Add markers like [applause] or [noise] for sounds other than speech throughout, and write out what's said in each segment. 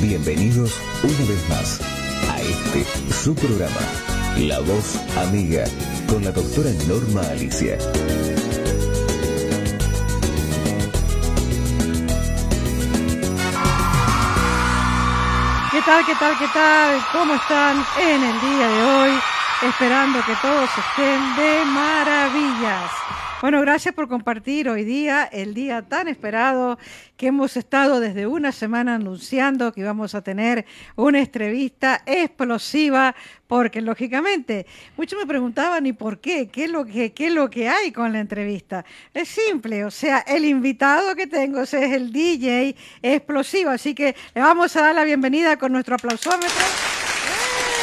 Bienvenidos una vez más a este su programa, La Voz Amiga, con la doctora Norma Alicia. ¿Qué tal, qué tal, qué tal? ¿Cómo están en el día de hoy? Esperando que todos estén de maravillas. Bueno, gracias por compartir hoy día el día tan esperado que hemos estado desde una semana anunciando que íbamos a tener una entrevista explosiva, porque lógicamente muchos me preguntaban y por qué, qué es lo que, qué lo que hay con la entrevista. Es simple, o sea, el invitado que tengo es el DJ explosivo, así que le vamos a dar la bienvenida con nuestro aplausómetro.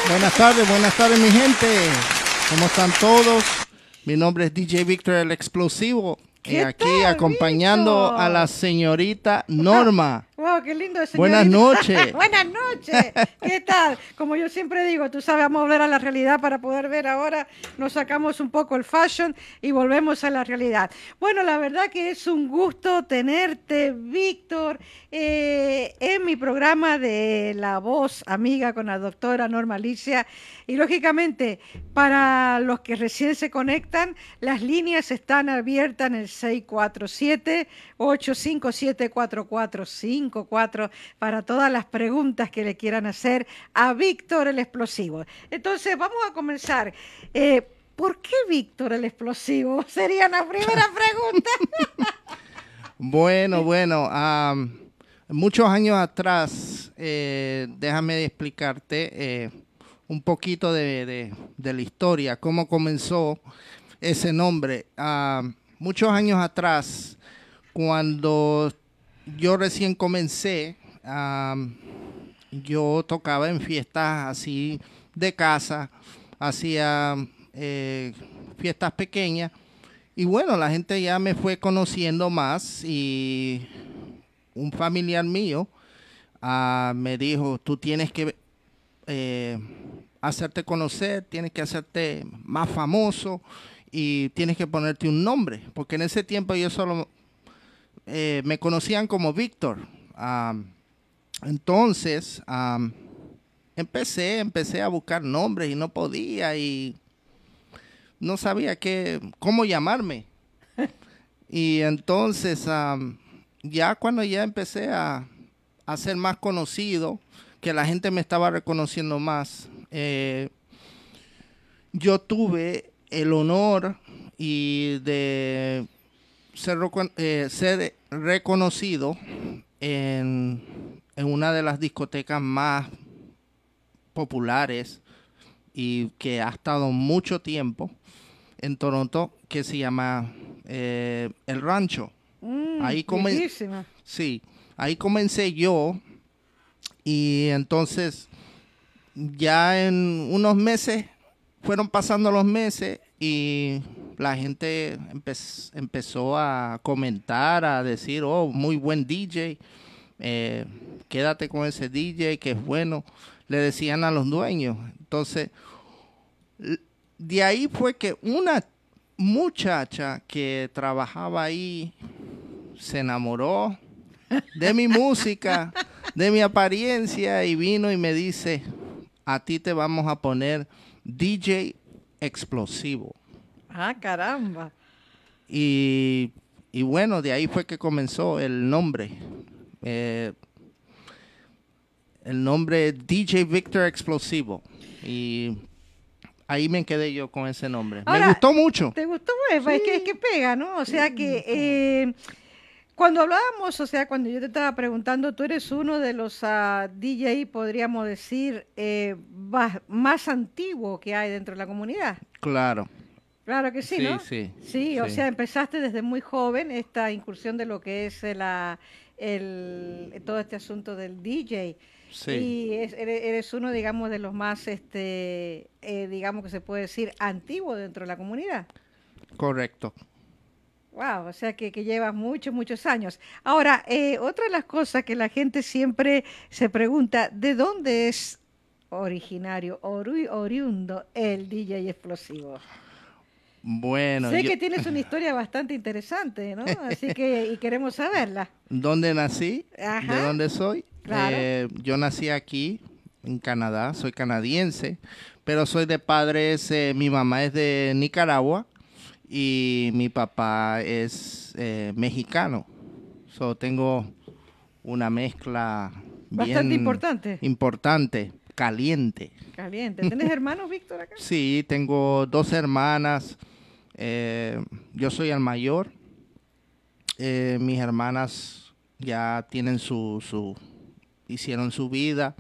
Buenas tardes, buenas tardes mi gente. ¿Cómo están todos? Mi nombre es DJ Victor el Explosivo. Y aquí acompañando a la señorita Norma. Wow, qué lindo Buenas noches. [laughs] Buenas noches. ¿Qué tal? Como yo siempre digo, tú sabes, vamos a volver a la realidad para poder ver ahora. Nos sacamos un poco el fashion y volvemos a la realidad. Bueno, la verdad que es un gusto tenerte, Víctor, eh, en mi programa de La Voz Amiga con la doctora Norma Alicia. Y lógicamente, para los que recién se conectan, las líneas están abiertas en el 647 857 445 para todas las preguntas que le quieran hacer a Víctor el Explosivo. Entonces, vamos a comenzar. Eh, ¿Por qué Víctor el Explosivo? [laughs] Sería la primera [laughs] pregunta. bueno, bueno. muchos años atrás, eh, déjame explicarte eh, un poquito de, la historia, cómo comenzó ese nombre. muchos años atrás, cuando yo recién comencé, yo tocaba en fiestas así de casa, hacía eh, fiestas pequeñas y bueno, la gente ya me fue conociendo más y un familiar mío ah, me dijo, tú tienes que eh, hacerte conocer, tienes que hacerte más famoso y tienes que ponerte un nombre, porque en ese tiempo yo solo eh, me conocían como Víctor. entonces, empecé, empecé a buscar nombres y no podía y no sabía qué, cómo llamarme. [laughs] y entonces, ya cuando ya empecé a, a, ser más conocido, que la gente me estaba reconociendo más, eh, yo tuve el honor y de ser, eh, reconocido en, una de las discotecas más populares y que ha estado mucho tiempo en Toronto, que se llama eh, El Rancho. Mm, ahí Sí, ahí comencé yo y entonces ya en unos meses fueron pasando los meses y la gente empezó a comentar, a decir, oh, muy buen DJ, eh, quédate con ese DJ que es bueno, le decían a los dueños. Entonces, de ahí fue que una muchacha que trabajaba ahí se enamoró de mi [laughs] música, de mi apariencia y vino y me dice, a ti te vamos a poner DJ explosivo. Ah, caramba. Y, bueno, de ahí fue que comenzó el nombre. Eh, el nombre DJ Victor Explosivo. Y ahí me quedé yo con ese nombre. me gustó mucho. ¿Te gustó? Pues, es, que, pega, ¿no? O sea que eh, cuando hablábamos, o sea, cuando yo te estaba preguntando, tú eres uno de los ah, DJ, podríamos decir, eh, más, más antiguo que hay dentro de la comunidad. Claro. Claro que sí, ¿no? Sí, sí, sí. o sea, empezaste desde muy joven esta incursión de lo que es eh, la, el, todo este asunto del DJ. Sí. Y eres, uno, digamos, de los más, este, eh, digamos que se puede decir, antiguo dentro de la comunidad. Correcto. Wow, o sea que, que llevas muchos, muchos años. Ahora, eh, otra de las cosas que la gente siempre se pregunta, ¿de dónde es originario, oriundo el DJ explosivo? Bueno. Sé que tienes una historia bastante interesante, ¿no? [laughs] Así que queremos saberla. ¿Dónde nací? ¿De dónde soy? Claro. Eh, yo nací aquí, en Canadá, soy canadiense, pero soy de padres, eh, mi mamá es de Nicaragua y mi papá es eh, mexicano. So, tengo una mezcla bastante importante. Importante, caliente. Caliente. ¿Tienes [laughs] hermanos, Víctor, acá? Sí, tengo dos hermanas. Eh, yo soy el mayor. Eh, mis hermanas ya tienen su, hicieron su vida.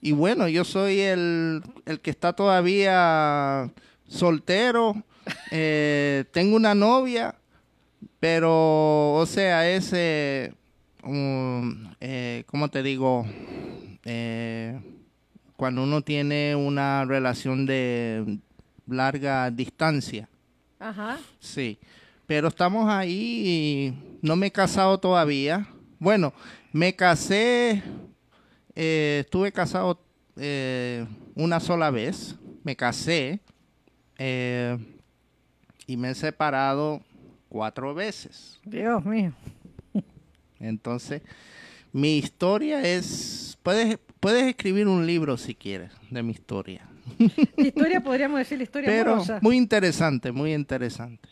Y bueno, yo soy el, que está todavía soltero. [laughs] Eh, tengo una novia, pero, o sea, ese, ¿cómo te digo? cuando uno tiene una relación de larga distancia, Ajá. Sí. Pero estamos ahí y no me he casado todavía. Bueno, me casé, eh, estuve casado eh, una sola vez. Me casé eh, y me he separado cuatro veces. Dios mío. Entonces, mi historia es... Puedes, puedes escribir un libro si quieres de mi historia historia, podríamos decir, la historia Pero muy interesante, muy interesante.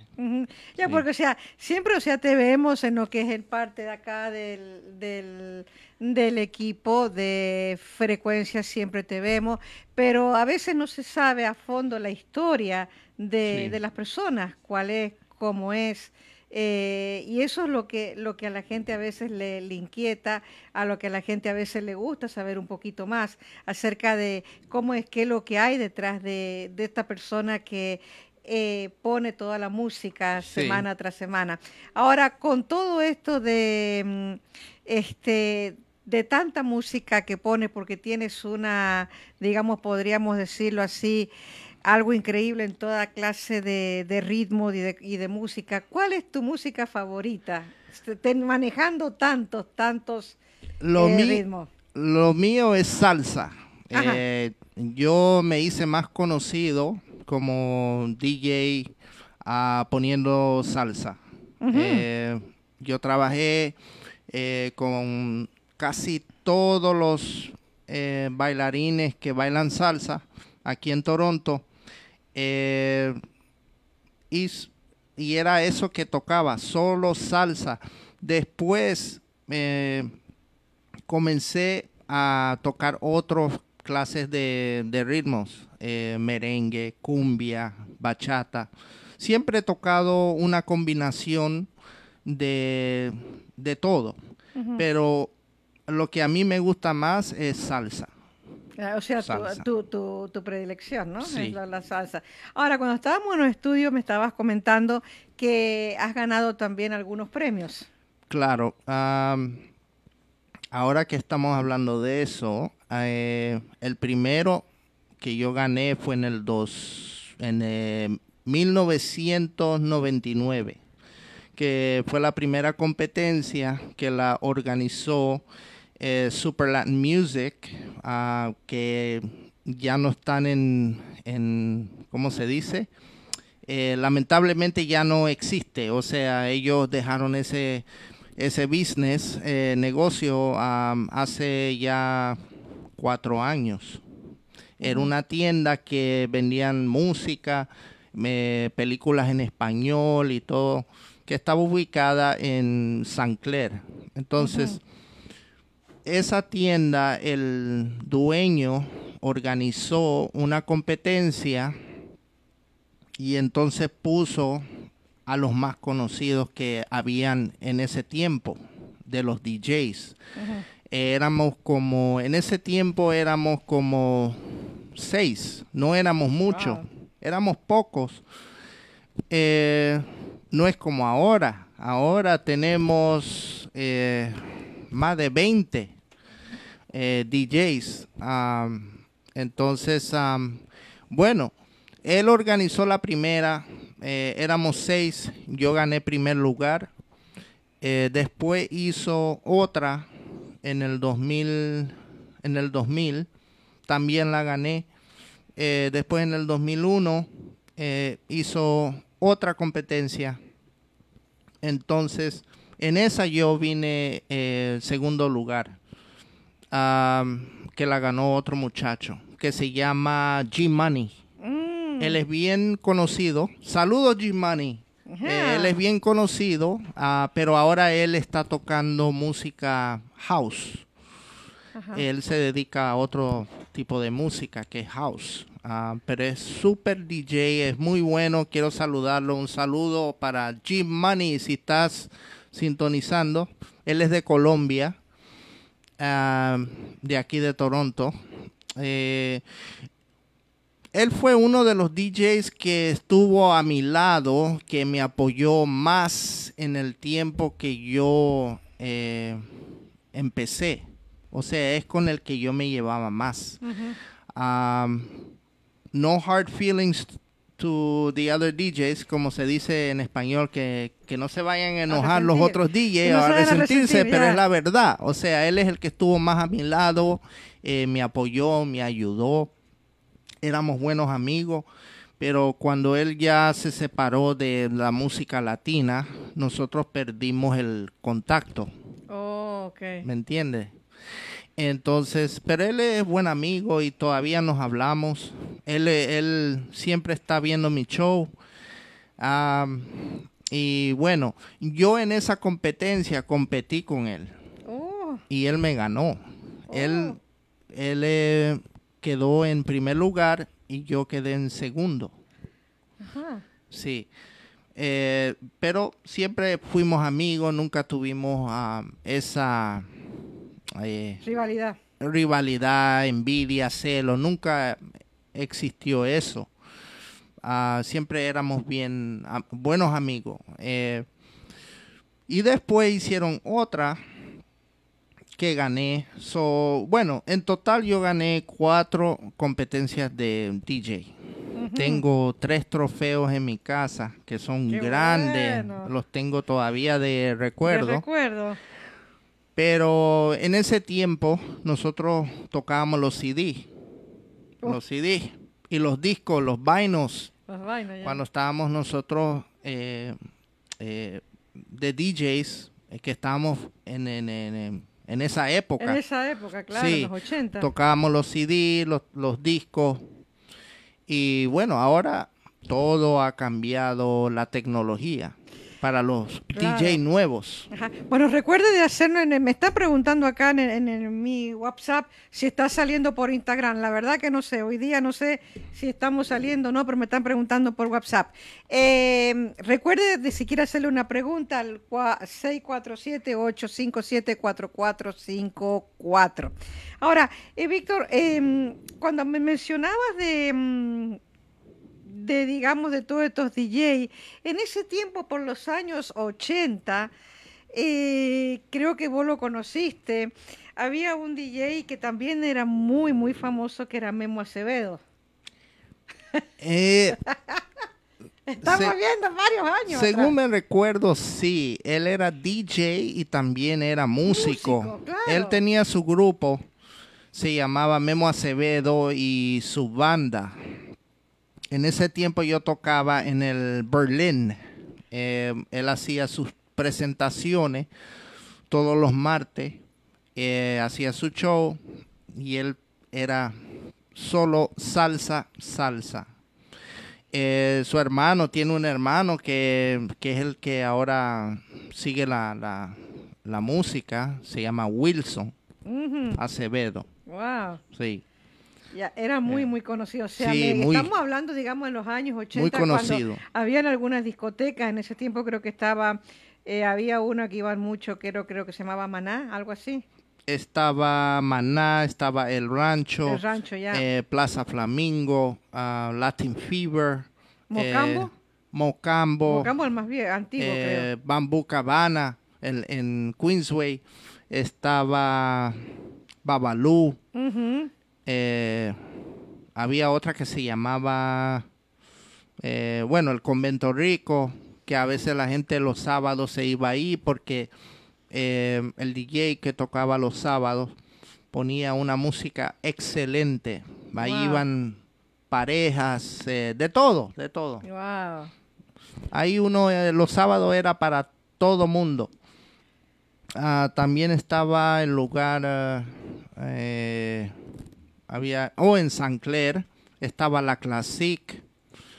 Ya, porque, o sea, siempre, o sea, te vemos en lo que es el parte de acá del, del, del equipo de frecuencia, siempre te vemos, pero a veces no se sabe a fondo la historia de, de las personas, cuál es, cómo es. Eh, y eso es lo que, lo que a la gente a veces le, inquieta, a lo que a la gente a veces le gusta saber un poquito más acerca de cómo es que lo que hay detrás de, esta persona que eh, pone toda la música semana tras semana. Ahora, con todo esto de mm, este de tanta música que pone, porque tienes una, digamos, podríamos decirlo así, algo increíble en toda clase de, ritmo y de, música. ¿Cuál es tu música favorita? Estén manejando tantos, tantos lo eh, ritmos. Lo mío es salsa. Eh, yo me hice más conocido como DJ ah, poniendo salsa. Eh, yo trabajé con casi todos los bailarines que bailan salsa aquí en Toronto eh, y, era eso que tocaba, solo salsa. Después eh, comencé a tocar otras clases de, ritmos, eh, merengue, cumbia, bachata. Siempre he tocado una combinación de, todo, pero lo que a mí me gusta más es salsa. Ah, o sea, tu, predilección, ¿no? Sí. la, salsa. Ahora, cuando estábamos en los estudios, me estabas comentando que has ganado también algunos premios. Claro. ahora que estamos hablando de eso, eh, el primero que yo gané fue en el dos, en 1999, eh, que fue la primera competencia que la organizó eh, Super Latin Music, ah, que ya no están en, en ¿cómo se dice? Eh, lamentablemente ya no existe, o sea, ellos dejaron ese, ese business, eh, negocio, hace ya cuatro años. Era una tienda que vendían música, películas en español y todo, que estaba ubicada en San Clair. Entonces, esa tienda, el dueño organizó una competencia y entonces puso a los más conocidos que habían en ese tiempo de los DJs. Éramos como, en ese tiempo éramos como seis, no éramos muchos, éramos pocos. Eh, no es como ahora, ahora tenemos eh, más de 20 eh, DJs. entonces, bueno, él organizó la primera, eh, éramos seis, yo gané primer lugar. Eh, después hizo otra en el 2000, en el 2000 también la gané. después en el 2001 hizo otra competencia. Entonces, en esa yo vine segundo lugar que la ganó otro muchacho que se llama G-Money. Mm. Él es bien conocido. Saludos, G-Money. Eh, él es bien conocido, ah, pero ahora él está tocando música house. Él se dedica a otro tipo de música que es house. Ah, pero es super DJ, es muy bueno. Quiero saludarlo. Un saludo para G Money si estás sintonizando. Él es de Colombia de aquí de Toronto. Eh, él fue uno de los DJs que estuvo a mi lado, que me apoyó más en el tiempo que yo eh, empecé. O sea, es con el que yo me llevaba más. no Hard Feelings to the other DJs, como se dice en español, que, que no se vayan a enojar los otros DJs a resentirse, pero es la verdad. O sea, él es el que estuvo más a mi lado, eh, me apoyó, me ayudó, éramos buenos amigos. Pero cuando él ya se separó de la música latina, nosotros perdimos el contacto. Oh, ¿Me entiendes? Entonces, pero él es buen amigo y todavía nos hablamos. Él, él siempre está viendo mi show. y bueno, yo en esa competencia competí con él. Oh. Y él me ganó. Él, oh. él eh, quedó en primer lugar y yo quedé en segundo. Sí. Eh, pero siempre fuimos amigos, nunca tuvimos ah, esa rivalidad. Rivalidad, envidia, celo, nunca existió eso. Ah, siempre éramos bien buenos amigos. Eh, y después hicieron otra que gané. So, bueno, en total yo gané cuatro competencias de DJ. Tengo tres trofeos en mi casa que son grandes. Los tengo todavía de recuerdo. De recuerdo. Pero en ese tiempo nosotros tocábamos los CD, los CD y los discos, los vainos. cuando estábamos nosotros eh, eh, de DJs, que estábamos en, esa época. En esa época, claro, en los 80. Tocábamos los CD, los, los discos. Y bueno, ahora todo ha cambiado, la tecnología para los DJ nuevos. Bueno, recuerde de hacernos, me está preguntando acá en, mi WhatsApp si está saliendo por Instagram. La verdad que no sé, hoy día no sé si estamos saliendo o no, pero me están preguntando por WhatsApp. Em, recuerde de si quiere hacerle una pregunta al 647-857-4454. Ahora, eh, Víctor, em, cuando me mencionabas de em, de, digamos, de todos estos DJ, en ese tiempo, por los años 80, eh, creo que vos lo conociste, había un DJ que también era muy, muy famoso, que era Memo Acevedo. Eh, [laughs] Estamos viendo varios años. Según me recuerdo, sí, él era DJ y también era músico. Él tenía su grupo, se llamaba Memo Acevedo y su banda en ese tiempo yo tocaba en el Berlín. Eh, él hacía sus presentaciones todos los martes, eh, hacía su show y él era solo salsa, salsa. Eh, su hermano tiene un hermano que, es el que ahora sigue la, música, se llama Wilson Acevedo. Wow. Sí era muy, eh, muy conocido. O sea, estamos hablando, digamos, en los años 80. Muy conocido. habían algunas discotecas, en ese tiempo creo que estaba, eh, había uno que iba mucho, creo, creo que se llamaba Maná, algo así. Estaba Maná, estaba El Rancho, rancho eh, Plaza Flamingo, ah, Latin Fever. ¿Mocambo? Mocambo. Mocambo el más viejo, antiguo, creo. Cabana, en, Queensway. Estaba Babalú. Eh, había otra que se llamaba, eh, bueno, el Convento Rico, que a veces la gente los sábados se iba ahí porque eh, el DJ que tocaba los sábados ponía una música excelente. Ahí iban parejas, de todo, de todo. Ahí uno, los sábados era para todo mundo. Ah, también estaba el lugar, o en San Clair estaba la Classic,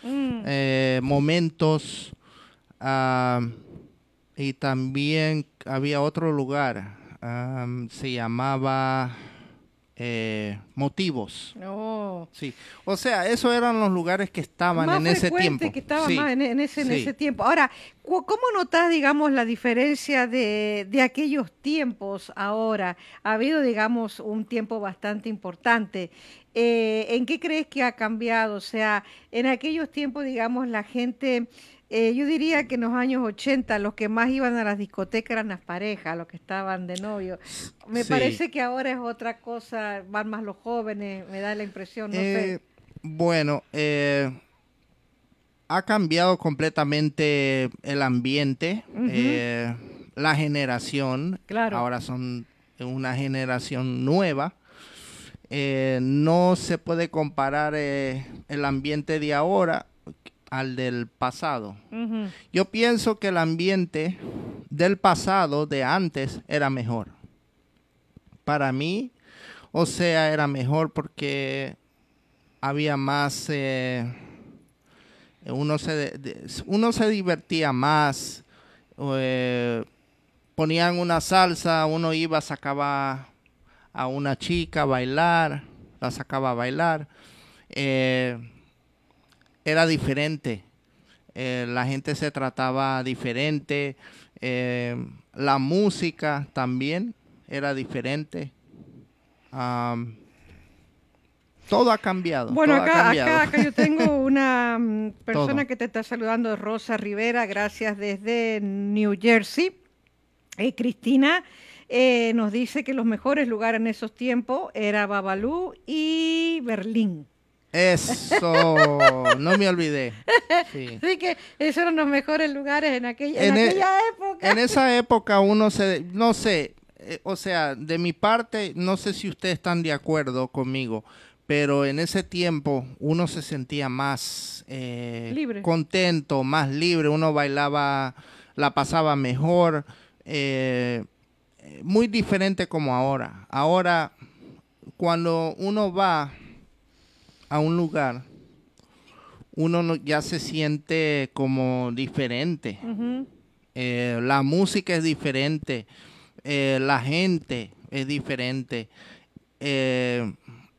mm. eh, Momentos, ah, y también había otro lugar, ah, se llamaba eh, motivos. Oh. Sí. O sea, esos eran los lugares que estaban en ese tiempo. que estaban más en, ese, tiempo. Ahora, ¿cómo notas, digamos, la diferencia de, aquellos tiempos ahora? Ha habido, digamos, un tiempo bastante importante. Eh, ¿En qué crees que ha cambiado? O sea, en aquellos tiempos, digamos, la gente... Eh, yo diría que en los años 80 los que más iban a las discotecas eran las parejas, los que estaban de novio. Me parece que ahora es otra cosa, van más los jóvenes, me da la impresión, no sé. Eh, bueno, eh, ha cambiado completamente el ambiente, la generación. Claro. Ahora son una generación nueva. no se puede comparar el ambiente de ahora al del pasado. Yo pienso que el ambiente del pasado, de antes, era mejor. Para mí, o sea, era mejor porque había más... Eh, uno, se, uno se divertía más. Eh, ponían una salsa, uno iba, sacaba a una chica a bailar, la sacaba a bailar. Eh, era diferente. Eh, la gente se trataba diferente. Eh, la música también era diferente. todo ha cambiado. Bueno, acá, yo tengo [laughs] una mm, persona que te está saludando, Rosa Rivera, gracias desde New Jersey. Eh, Cristina nos dice que los mejores lugares en esos tiempos era Babalú y Berlín. Eso, no me olvidé. Sí. [laughs] Así que esos eran los mejores lugares en aquella, e- época. En esa época uno se, no sé, eh, o sea, de mi parte, no sé si ustedes están de acuerdo conmigo, pero en ese tiempo uno se sentía más eh, libre. contento, más libre, uno bailaba, la pasaba mejor, eh, muy diferente como ahora. Ahora, cuando uno va a un lugar, uno ya se siente como diferente. Eh, la música es diferente, eh, la gente es diferente. Eh,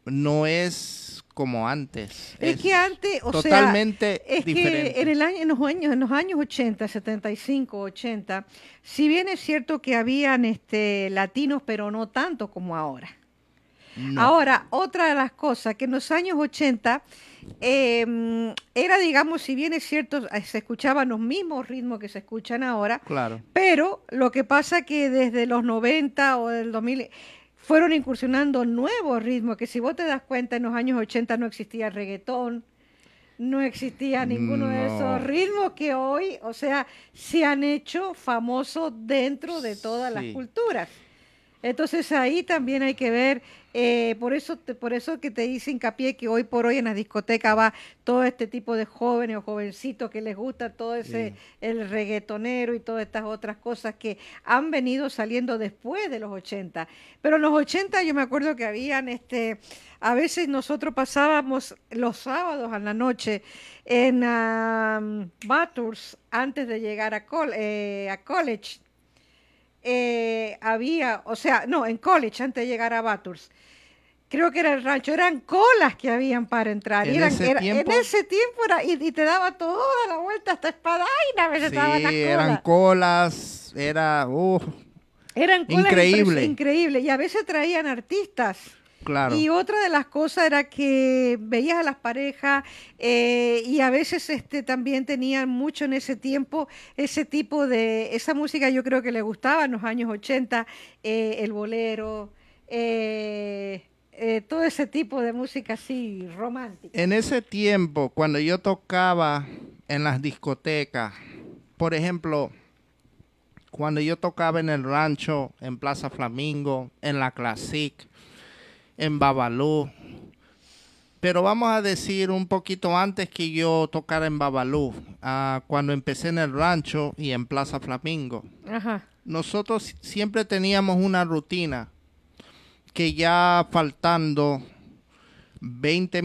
no es como antes. Es, que antes, totalmente diferente. en, el año, los años, en los años 80, 75, 80, si bien es cierto que habían este, latinos, pero no tanto como ahora. Ahora, otra de las cosas que en los años 80 em, era, digamos, si bien es cierto, eh, se escuchaban los mismos ritmos que se escuchan ahora, claro. pero lo que pasa que desde los 90 o del 2000 fueron incursionando nuevos ritmos, que si vos te das cuenta, en los años 80 no existía reggaetón, no existía ninguno de esos ritmos que hoy, o sea, se han hecho famosos dentro de todas las culturas. Entonces ahí también hay que ver, eh, por eso por eso que te hice hincapié que hoy por hoy en la discoteca va todo este tipo de jóvenes o jovencitos que les gusta todo ese, el reggaetonero y todas estas otras cosas que han venido saliendo después de los 80. Pero en los 80 yo me acuerdo que habían, este, a veces nosotros pasábamos los sábados a la noche en um, antes de llegar a, eh, a college eh, había, o sea, no, en college antes de llegar a Baturs Creo que era el rancho, eran colas que habían para entrar. En, ese, tiempo, era, y, te daba toda la vuelta hasta Espadaina. A veces sí, eran colas, era, eran colas increíble. increíble. Y a veces traían artistas y otra de las cosas era que veías a las parejas eh, y a veces este, también tenían mucho en ese tiempo ese tipo de, esa música yo creo que le gustaba en los años 80, eh, el bolero, eh, todo ese tipo de música así romántica. En ese tiempo, cuando yo tocaba en las discotecas, por ejemplo, cuando yo tocaba en el rancho, en Plaza Flamingo, en la Classic, en Babalú. Pero vamos a decir un poquito antes que yo tocara en Babalú, ah, cuando empecé en el rancho y en Plaza Flamingo. Nosotros siempre teníamos una rutina que ya faltando 20,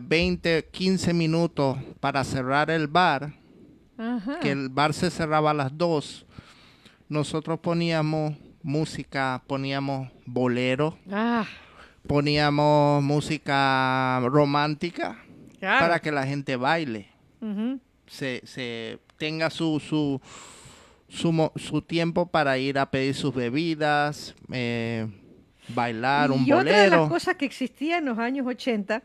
20 15 minutos para cerrar el bar, que el bar se cerraba a las 2, nosotros poníamos música, poníamos bolero. Ah poníamos música romántica para que la gente baile, se, tenga su, su, su, su, tiempo para ir a pedir sus bebidas, eh, bailar un bolero. Y otra de las cosas que existía en los años 80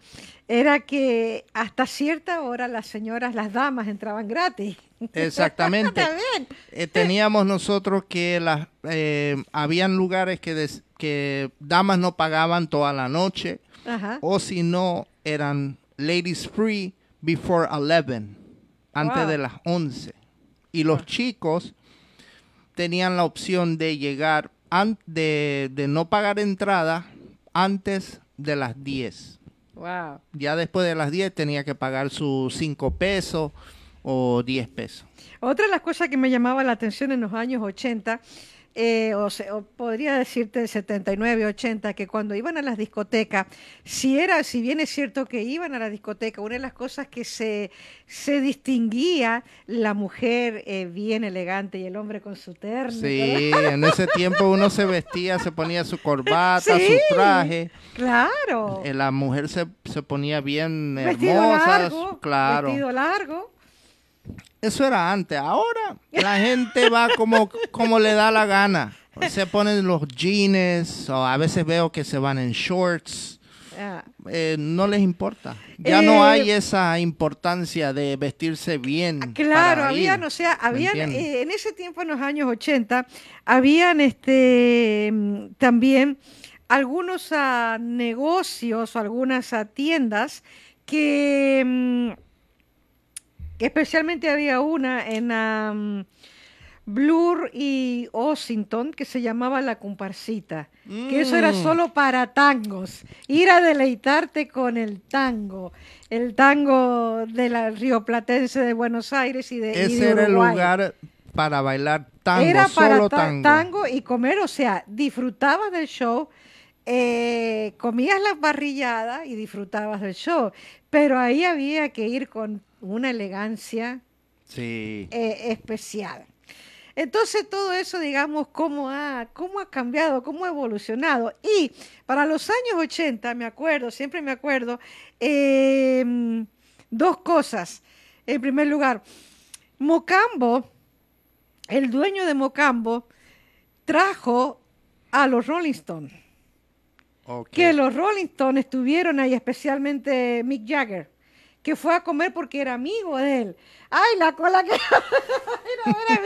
era que hasta cierta hora las señoras, las damas entraban gratis. Exactamente. [laughs] Eh, teníamos nosotros que las eh, habían lugares que que damas no pagaban toda la noche. O si no, eran ladies free before 11, antes de las 11. Y los chicos tenían la opción de llegar, de, de no pagar entrada antes de las 10. Ya después de las 10 tenía que pagar sus 5 pesos o 10 pesos. Otra de las cosas que me llamaba la atención en los años 80 eh, o, podría decirte el 79, 80, que cuando iban a las discotecas, si era, si bien es cierto que iban a la discoteca, una de las cosas que se, se distinguía la mujer eh, bien elegante y el hombre con su terno. Sí, en ese tiempo uno se vestía, se ponía su corbata, su traje. Claro. Eh, la mujer se, se ponía bien vestido hermosa, largo, claro. Vestido largo. Eso era antes. Ahora la gente va como, como le da la gana. Se ponen los jeans, o a veces veo que se van en shorts. Ah. Eh, no les importa. Ya no eh, hay esa importancia de vestirse bien. Ah, claro, habían, o sea, habían, eh, en ese tiempo, en los años 80, habían este mm, también algunos ah, negocios o algunas tiendas que mm, Especialmente había una en Blur y Ossington que se llamaba La Comparcita, que eso era mm. solo para tangos, ir a deleitarte con el tango, el tango de la rioplatense de Buenos Aires y de Ese era el lugar para bailar tango, era para solo tango. y comer, o sea, disfrutabas del show, eh, comías las barrilladas y disfrutabas del show, pero ahí había que ir con una elegancia eh, especial. Entonces todo eso, digamos, cómo ha, cómo ha cambiado, cómo ha evolucionado. Y para los años 80, me acuerdo, siempre me acuerdo, em, dos cosas. En primer lugar, Mocambo, el dueño de Mocambo, trajo a los Rolling Stones. Que los Rolling Stones estuvieron ahí, especialmente Mick Jagger que fue a comer porque era amigo de él. Ay, la cola que [laughs] era, era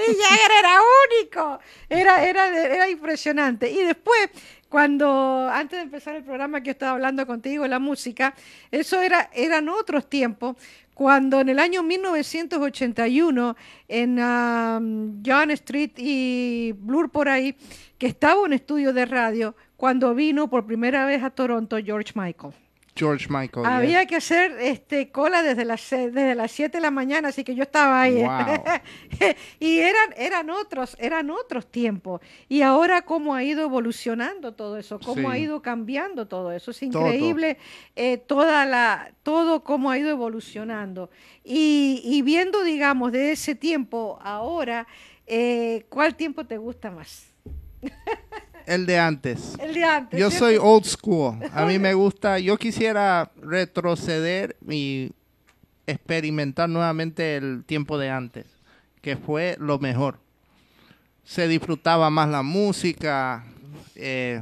era único, era, era, era impresionante. Y después, cuando antes de empezar el programa que estaba hablando contigo la música, eso era, eran otros tiempos, cuando en el año 1981 en John Street y Blur por ahí, que estaba un estudio de radio, cuando vino por primera vez a Toronto George Michael. George Michael. Había que hacer este, cola desde las, desde las 7 de la mañana, así que yo estaba ahí. [laughs] y eran, eran otros, eran otros tiempos. Y ahora cómo ha ido evolucionando todo eso, cómo ha ido cambiando todo eso. Es increíble todo. Eh, toda la, todo cómo ha ido evolucionando. Y, viendo, digamos, de ese tiempo ahora, eh, ¿cuál tiempo te gusta más? [laughs] El de antes. El de antes. Yo soy old school. A mí me gusta, yo quisiera retroceder y experimentar nuevamente el tiempo de antes, que fue lo mejor. Se disfrutaba más la música, eh,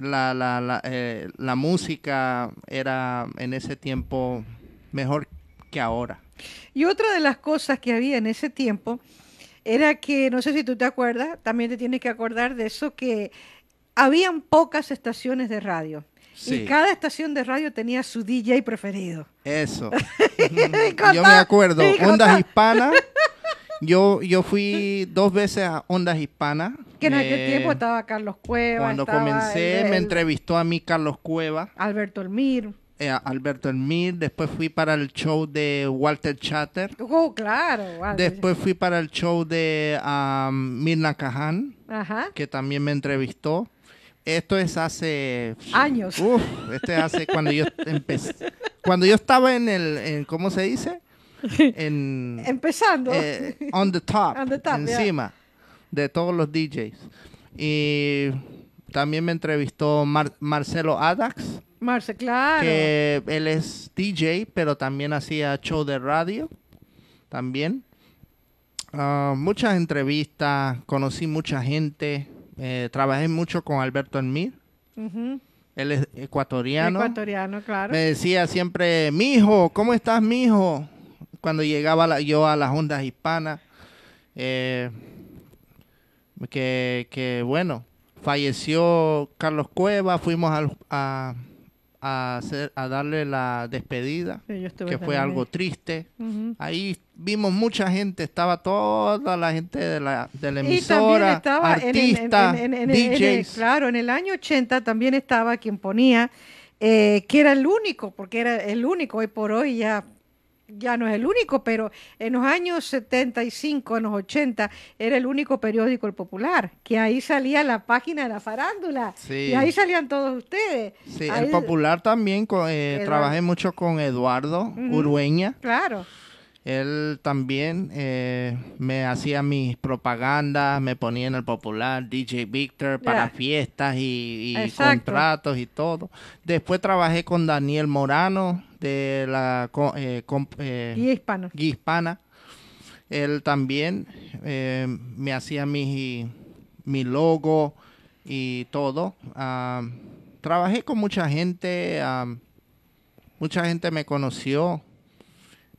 la, la, la, eh, la música era en ese tiempo mejor que ahora. Y otra de las cosas que había en ese tiempo era que, no sé si tú te acuerdas, también te tienes que acordar de eso, que habían pocas estaciones de radio. Y cada estación de radio tenía su DJ preferido. Eso. [laughs] [laughs] yo me acuerdo, Ondas Hispanas. [laughs] Yo, yo fui dos veces a Ondas Hispanas. Que en aquel eh, tiempo estaba Carlos Cueva. Cuando comencé, me entrevistó a mí Carlos Cueva. Alberto Elmir. Eh, Alberto Elmir, después fui para el show de Walter Chatter. Oh, claro. Después fui para el show de um, Mirna Caján, que también me entrevistó. Esto es hace años. Uf, este hace cuando yo empecé, cuando yo estaba en el, ¿cómo se dice? [laughs] En, Empezando. Eh, on the top, encima de todos los DJs. Y también me entrevistó Marcelo Adax. Marce, claro. él es DJ, pero también hacía show de radio. También. Ah, muchas entrevistas, conocí mucha gente. Eh, trabajé mucho con Alberto Enmir. Él es ecuatoriano. Ecuatoriano, claro. Me decía siempre, mijo, ¿cómo estás, mijo? Cuando llegaba yo a las ondas hispanas. Eh, que, bueno, falleció Carlos Cueva, fuimos a a, hacer, a darle la despedida, que fue algo triste. Ahí vimos mucha gente, estaba toda la gente de la, de la emisora, artistas, DJs. claro, en el año 80 también estaba quien ponía, eh, que era el único, porque era el único hoy por hoy ya ya no es el único, pero en los años 75, en los 80, era el único periódico El Popular, que ahí salía la página de la farándula. Y ahí salían todos ustedes. Sí, El Popular también, eh, trabajé mucho con Eduardo Urueña. Claro. Él también eh, me hacía mis propagandas, me ponía en el popular DJ Victor para fiestas y, contratos y todo. Después trabajé con Daniel Morano de la eh, eh Hispana. Él también eh, me hacía mi, logo y todo. Ah, trabajé con mucha gente, ah, mucha gente me conoció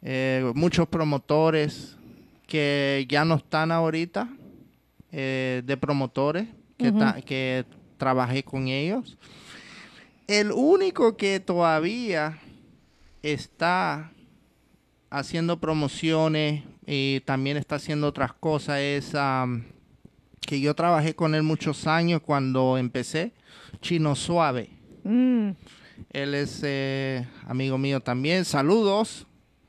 eh, muchos promotores que ya no están ahorita eh, de promotores que, trabajé con ellos. El único que todavía está haciendo promociones y también está haciendo otras cosas es que yo trabajé con él muchos años cuando empecé, Chino Suave. Mm. Él es eh, amigo mío también. Saludos.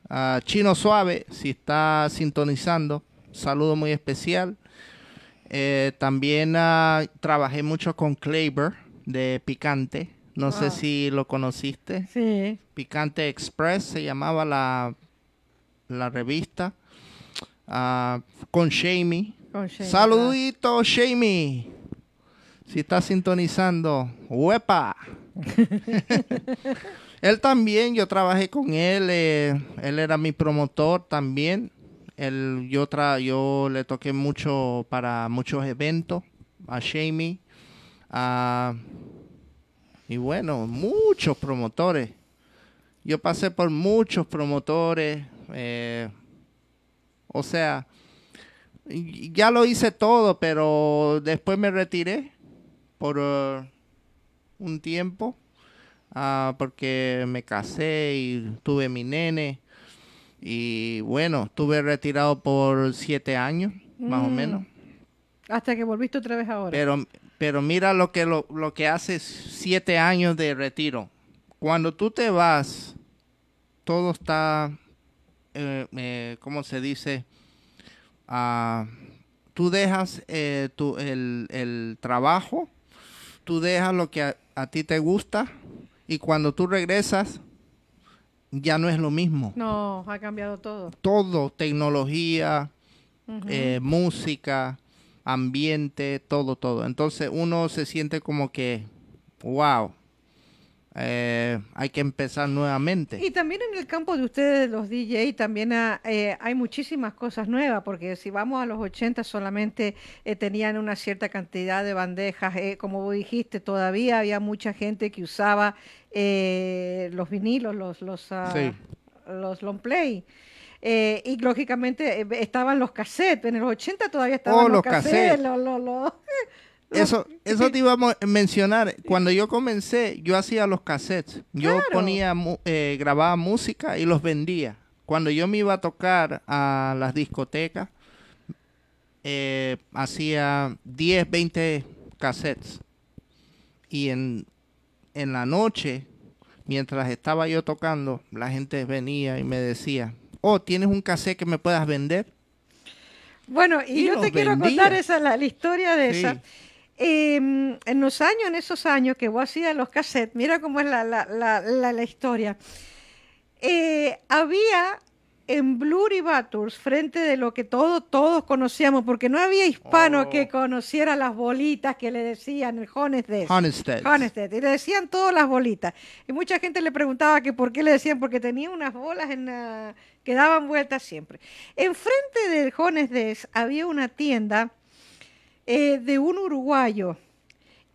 Ah, Chino Suave, si está sintonizando, saludo muy especial. Eh, también ah, trabajé mucho con Claver de Picante. No sé ah. si lo conociste. Sí. Picante Express se llamaba la, la revista. con Shami. Saludito, Shami, Si está sintonizando, ¡huepa! [laughs] Él también, yo trabajé con él, eh, él era mi promotor también. yo, le toqué mucho para muchos eventos a Jamie, y bueno, muchos promotores. Yo pasé por muchos promotores. Eh, o sea, ya lo hice todo, pero después me retiré por eh, un tiempo Ah, porque me casé y tuve mi nene. Y bueno, estuve retirado por siete años, más o mm. menos. Hasta que volviste otra vez ahora. Pero, pero mira lo que, lo, lo que hace siete años de retiro. Cuando tú te vas, todo está, eh, eh, ¿cómo se dice? Ah, tú dejas eh, tu, el, trabajo, tú dejas lo que a ti te gusta y cuando tú regresas, ya no es lo mismo. No, ha cambiado todo. Todo, tecnología, eh, música, ambiente, todo, todo. Entonces uno se siente como que, wow, eh, hay que empezar nuevamente. Y también en el campo de ustedes, los DJ, también eh, hay muchísimas cosas nuevas, porque si vamos a los 80 solamente eh, tenían una cierta cantidad de bandejas, eh, como vos dijiste, todavía había mucha gente que usaba los vinilos, los, los, ah, los long play. y lógicamente estaban los cassettes, en los 80 todavía estaban oh, los, cassettes. Eso, eso te iba a mencionar. Cuando yo comencé, yo hacía los cassettes. Yo ponía, eh, grababa música y los vendía. Cuando yo me iba a tocar a las discotecas, eh, hacía 10, 20 cassettes. Y en, en la noche, mientras estaba yo tocando, la gente venía y me decía, oh, ¿tienes un cassette que me puedas vender? Bueno, y, yo te quiero contar esa, la, historia de esa. Em, en los años, en esos años que vos hacías los cassettes, mira cómo es la, historia. Eh, había en Blur y frente de lo que todos, todos conocíamos, porque no había hispano oh. que conociera las bolitas que le decían el Des. des. Y le decían todas las bolitas. Y mucha gente le preguntaba que por qué le decían, porque tenía unas bolas en la... que daban vueltas siempre. Enfrente del Des había una tienda eh, de un uruguayo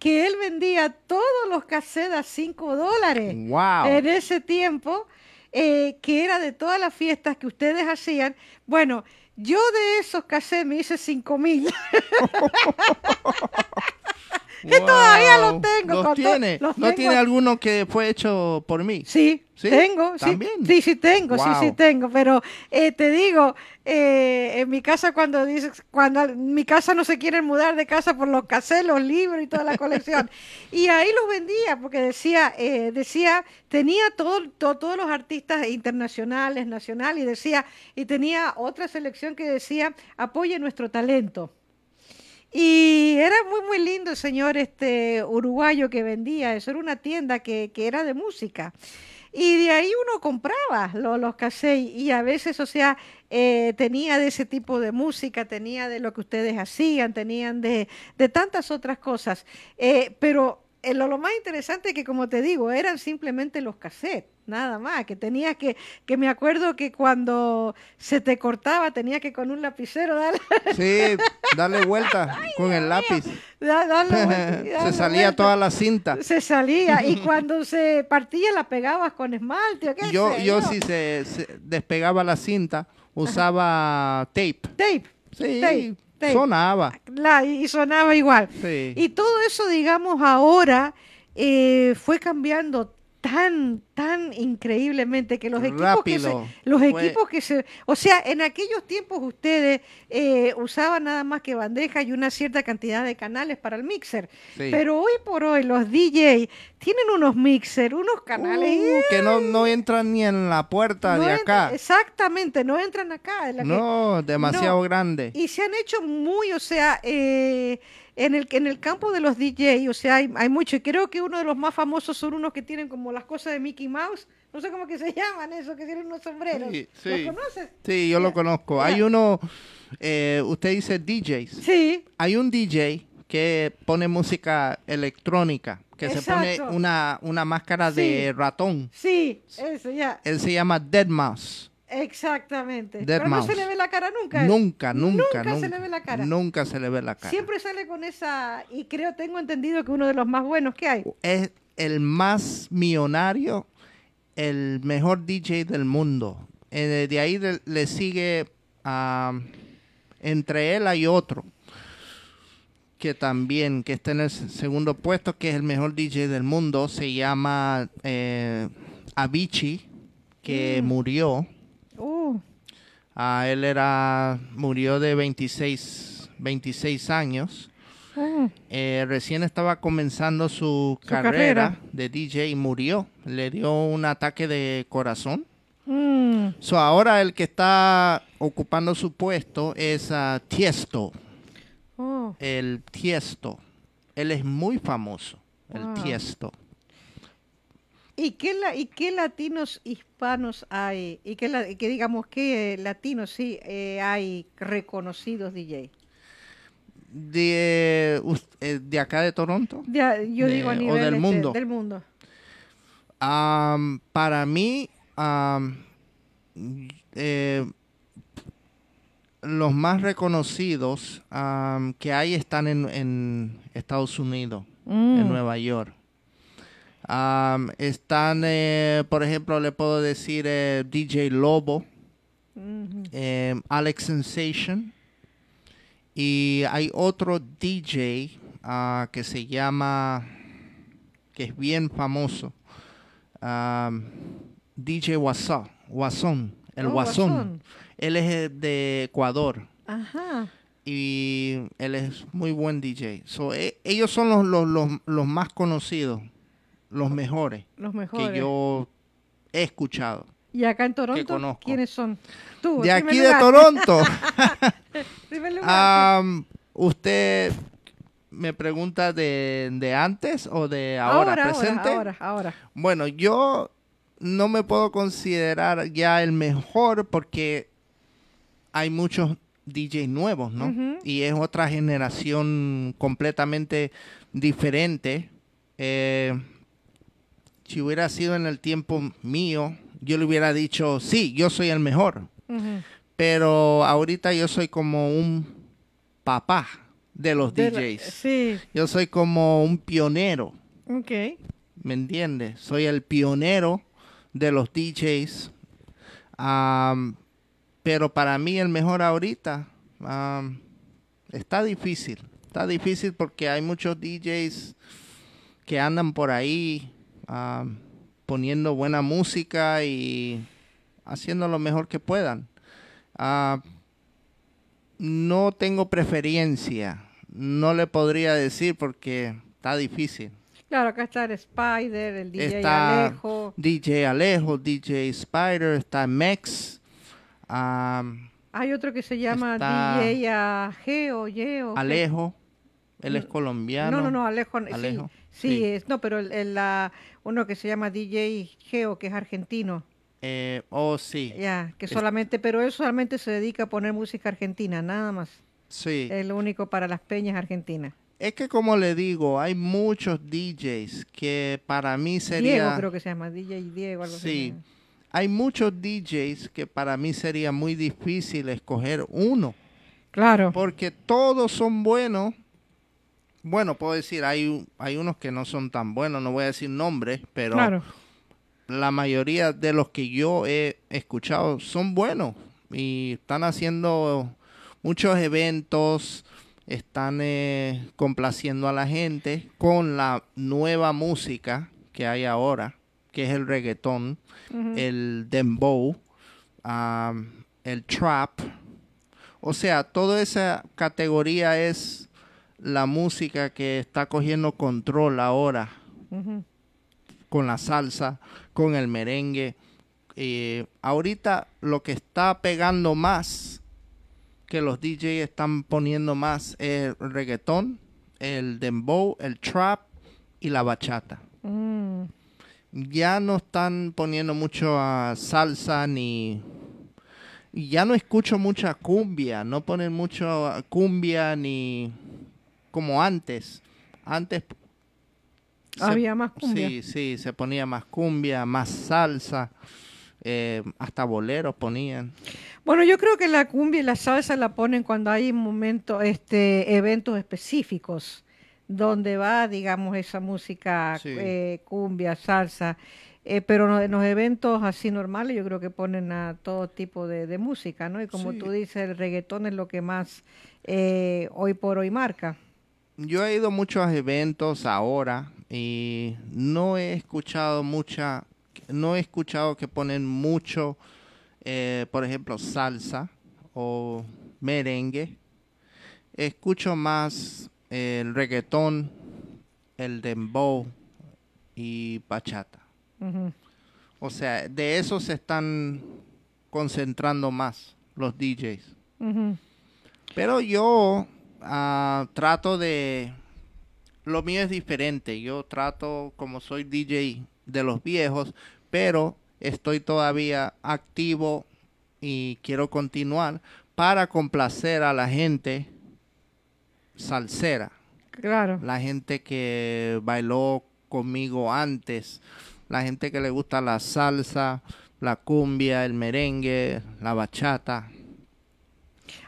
que él vendía todos los cassettes a 5 dólares en ese tiempo, eh, que era de todas las fiestas que ustedes hacían. Bueno, yo de esos cassettes me hice 5 mil. [laughs] Todavía los tengo. ¿Los tiene? ¿No tiene alguno que fue hecho por mí? Sí, tengo. ¿También? Sí, sí, tengo, sí, sí tengo. Pero eh, te digo, eh, en mi casa cuando dices, cuando mi casa no se quieren mudar de casa por los caseros, los libros y toda la colección. [laughs] y ahí los vendía porque decía, eh, decía, tenía todos los artistas internacionales, nacionales y decía, y tenía otra selección que decía, apoye nuestro talento. Y era muy, muy lindo el señor este, uruguayo que vendía. Eso era una tienda que, era de música. Y de ahí uno compraba los cassettes y a veces, o sea, eh, tenía de ese tipo de música, tenía de lo que ustedes hacían, tenían de, de tantas otras cosas. Eh, pero eh, lo, más interesante es que, como te digo, eran simplemente los cassettes, nada más, que tenías que, que me acuerdo que cuando se te cortaba tenías que con un lapicero darle... Sí, darle vuelta [laughs] con el lápiz. [laughs] se salía toda la cinta. Se salía, y [laughs] cuando se partía la pegabas con esmalte. yo, yo, yo, si se, despegaba la cinta, usaba tape. Tape. Sí, tape. Sonaba. La, y sonaba igual. Y todo eso, digamos, ahora eh, fue cambiando tan, tan increíblemente que los equipos que se, los equipos que se, o sea, en aquellos tiempos ustedes eh, usaban nada más que bandejas y una cierta cantidad de canales para el mixer, pero hoy por hoy los DJ tienen unos mixer, unos canales uh, que no, no, entran ni en la puerta de acá. Exactamente, no entran acá. no, demasiado grande. Y se han hecho muy, o sea, eh, en el, en el campo de los DJ, o sea, hay, hay mucho. Y creo que uno de los más famosos son unos que tienen como las cosas de Mickey Mouse. No sé cómo que se [laughs] llaman eso, que tienen unos sombreros. Sí, conoces? Sí, yo lo conozco. Hay uno, eh, usted dice DJs. Sí. Hay un DJ que pone música electrónica, que se pone una, máscara de ratón. Sí, eso, ya. Él se llama Dead Mouse. Exactamente. Pero no se le ve la cara nunca. ¿eh? Nunca, nunca, nunca. se le ve la cara. Nunca se le ve la cara. Siempre sale con esa, y creo, tengo entendido que uno de los más buenos que hay. Es el más millonario, el mejor DJ del mundo. Eh, de ahí le sigue ah, entre él hay otro que también que está en el segundo puesto que es el mejor DJ del mundo se llama eh, Avicii que mm. murió Ah, él era, murió de 26, 26 años. Ah. Eh, recién estaba comenzando su, carrera, de DJ y murió. Le dio un ataque de corazón. Mm. ahora el que está ocupando su puesto es ah, Tiesto. Oh. El Tiesto. Él es muy famoso, el ah. Tiesto. ¿Y qué, la, ¿Y latinos hispanos hay? ¿Y qué, que digamos, qué eh, latinos sí eh, hay reconocidos, DJ? Eh, de, acá de Toronto. yo digo a nivel o del este, mundo. Del mundo. para mí, los más reconocidos que hay están en, Estados Unidos, en mm. Nueva York están, eh, por ejemplo, le puedo decir eh, DJ Lobo, em, Alex Sensation, y hay otro DJ ah, que se llama, que es bien famoso, DJ Wasa, Wason el oh, Él es eh, de Ecuador. y él es muy buen DJ. So, e, ellos son los, los, más conocidos. Los mejores. Los Que yo he escuchado. ¿Y acá en Toronto quiénes son? Tú, de aquí de Toronto. [laughs] [laughs] usted me pregunta de, de, antes o de ahora, presente. Ahora, ahora, Bueno, yo no me puedo considerar ya el mejor porque hay muchos DJs nuevos, ¿no? Y es otra generación completamente diferente. Eh, si hubiera sido en el tiempo mío, yo le hubiera dicho, sí, yo soy el mejor. Pero ahorita yo soy como un papá de los DJs. Yo soy como un pionero. Ok. ¿Me entiendes? Soy el pionero de los DJs. pero para mí el mejor ahorita está difícil. Está difícil porque hay muchos DJs que andan por ahí Ah, poniendo buena música y haciendo lo mejor que puedan. Ah, no tengo preferencia, no le podría decir porque está difícil. Claro, acá está el Spider, el DJ Alejo. DJ Alejo, DJ Spider, está Mex. Ah, Hay otro que se llama DJ Geo. Alejo. Él es mm, colombiano. No, no, no, Alejo. Alejo. Sí, no, pero el, la, uno que se llama DJ Geo, que es argentino. Eh, oh, sí. Ya, que solamente, pero él solamente se dedica a poner música argentina, nada más. Sí. Es lo único para las peñas argentinas. Es que como le digo, hay muchos DJs que para mí sería... Diego creo que se llama, DJ Diego. Algo sí. Hay muchos DJs que para mí sería muy difícil escoger uno. Claro. Porque todos son buenos bueno, puedo decir, hay, hay unos que no son tan buenos, no voy a decir nombres, pero la mayoría de los que yo he escuchado son buenos y están haciendo muchos eventos, están eh, complaciendo a la gente con la nueva música que hay ahora, que es el reggaetón, el dembow, el trap. O sea, toda esa categoría es la música que está cogiendo control ahora con la salsa, con el merengue. Eh, ahorita lo que está pegando más, que los DJ están poniendo más, es el reggaetón, el dembow, el trap y la bachata. Mm. Ya no están poniendo mucho a salsa ni ya no escucho mucha cumbia, no ponen mucho cumbia ni como antes. Antes había más cumbia. Sí, sí, se ponía más cumbia, más salsa, eh, hasta boleros ponían. Bueno, yo creo que la cumbia y la salsa la ponen cuando hay momentos, este, eventos específicos donde va, digamos, esa música eh, cumbia, salsa. Eh, pero en los eventos así normales yo creo que ponen a todo tipo de, música, ¿no? Y como tú dices, el reggaetón es lo que más hoy por hoy marca yo he ido a muchos eventos ahora y no he escuchado mucha, no he escuchado que ponen mucho, eh, por ejemplo, salsa o merengue. Escucho más eh, el reggaetón, el dembow y bachata. O sea, de eso se están concentrando más los DJs. Pero yo Ah, trato de... Lo mío es diferente. Yo trato, como soy DJ de los viejos, pero estoy todavía activo y quiero continuar para complacer a la gente salsera. Claro. La gente que bailó conmigo antes, la gente que le gusta la salsa, la cumbia, el merengue, la bachata.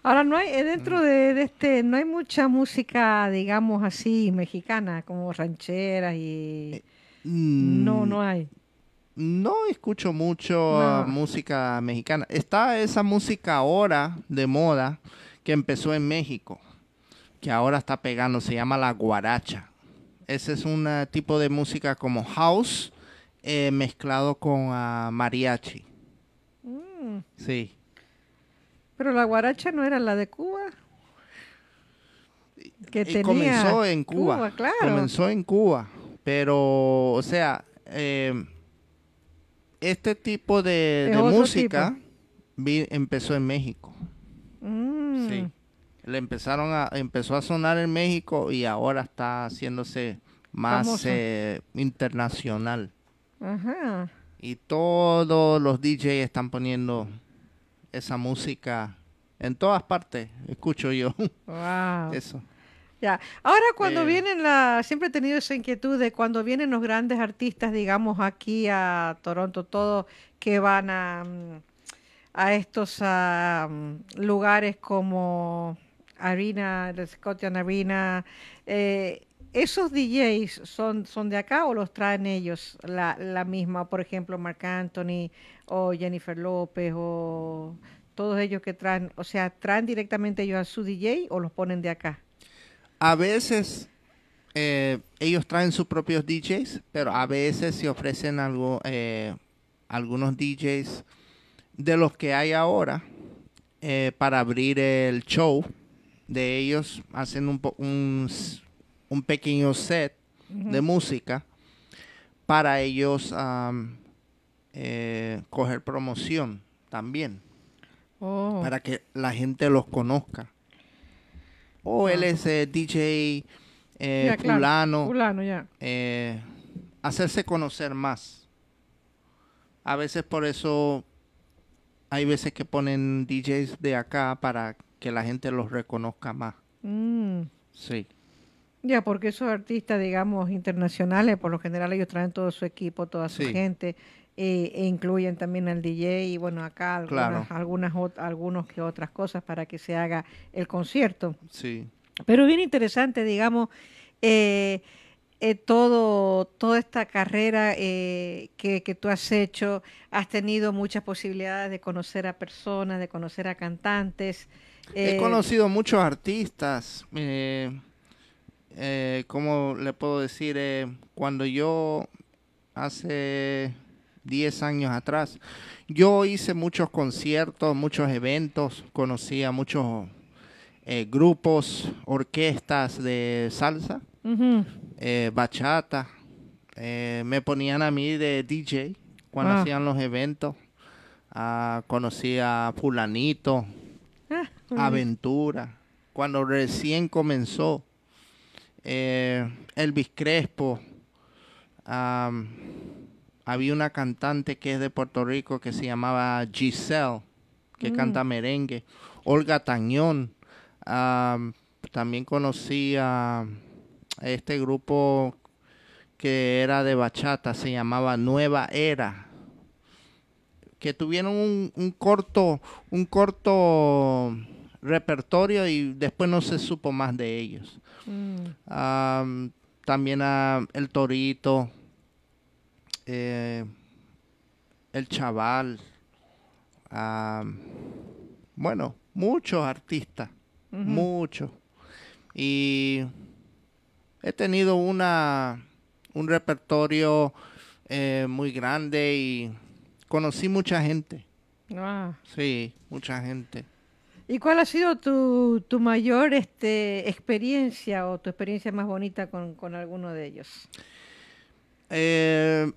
Ahora no hay eh, dentro mm. de, este no hay mucha música, digamos así, mexicana como ranchera y eh, no mm, no hay. No escucho mucho ah, música mexicana. Está esa música ahora de moda que empezó en México, que ahora está pegando, se llama la guaracha. Ese es un tipo de música como house eh, mezclado con ah, mariachi. Mm. Sí. Pero la guaracha no era la de Cuba. Que tenía comenzó en Cuba, Comenzó en Cuba, pero, o sea, eh, este tipo de, música empezó en México. Mm. Sí. Le empezaron a, empezó a sonar en México y ahora está haciéndose más eh, internacional. Ajá. Y todos los DJs están poniendo esa música en todas partes, escucho yo. Wow. [laughs] Eso. Ya. Ahora cuando eh. vienen la, siempre he tenido esa inquietud de cuando vienen los grandes artistas, digamos aquí a Toronto, todos que van a, mm, a estos mm, lugares como Arena, el Scotian Arena, eh, ¿Esos DJs son, son de acá o los traen ellos? La, misma, por ejemplo, Marc Anthony o Jennifer López o todos ellos que traen, o sea, traen directamente ellos a su DJ o los ponen de acá? A veces eh, ellos traen sus propios DJs, pero a veces se ofrecen algo, eh, algunos DJs de los que hay ahora eh, para abrir el show de ellos, hacen un, un un pequeño set de música para ellos eh, coger promoción también. Oh. Para que la gente los conozca. O ah. él es eh, DJ eh, fulano. hacerse conocer más. A veces por eso hay veces que ponen DJs de acá para que la gente los reconozca más. Mm. Sí. Ya, porque esos artistas, digamos, internacionales, por lo general ellos traen todo su equipo, toda su gente, eh, e incluyen también al DJ y bueno, acá algunas, algunos que otras cosas para que se haga el concierto. Sí. Pero bien interesante, digamos, eh, eh, todo, toda esta carrera que, que, tú has hecho, has tenido muchas posibilidades de conocer a personas, de conocer a cantantes. He conocido muchos artistas. Eh, ¿cómo le puedo decir? Eh, cuando yo hace 10 años atrás, yo hice muchos conciertos, muchos eventos, conocí a muchos eh, grupos, orquestas de salsa, bachata, me ponían a mí de DJ cuando ah. hacían los eventos, conocía ah, conocí a fulanito, ah, Aventura, cuando recién comenzó eh, Elvis Crespo. había una cantante que es de Puerto Rico que se llamaba Giselle, que mm. canta merengue. Olga Tañón. también conocí a este grupo que era de bachata, se llamaba Nueva Era que tuvieron un corto, un corto repertorio y después no se supo más de ellos. Mm. también a El Torito, eh, El Chaval, bueno, muchos artistas, muchos. Y he tenido una, un repertorio eh, muy grande y conocí mucha gente. Ah. Sí, mucha gente. ¿Y cuál ha sido tu, mayor este, experiencia o tu experiencia más bonita con, alguno de ellos? Eh,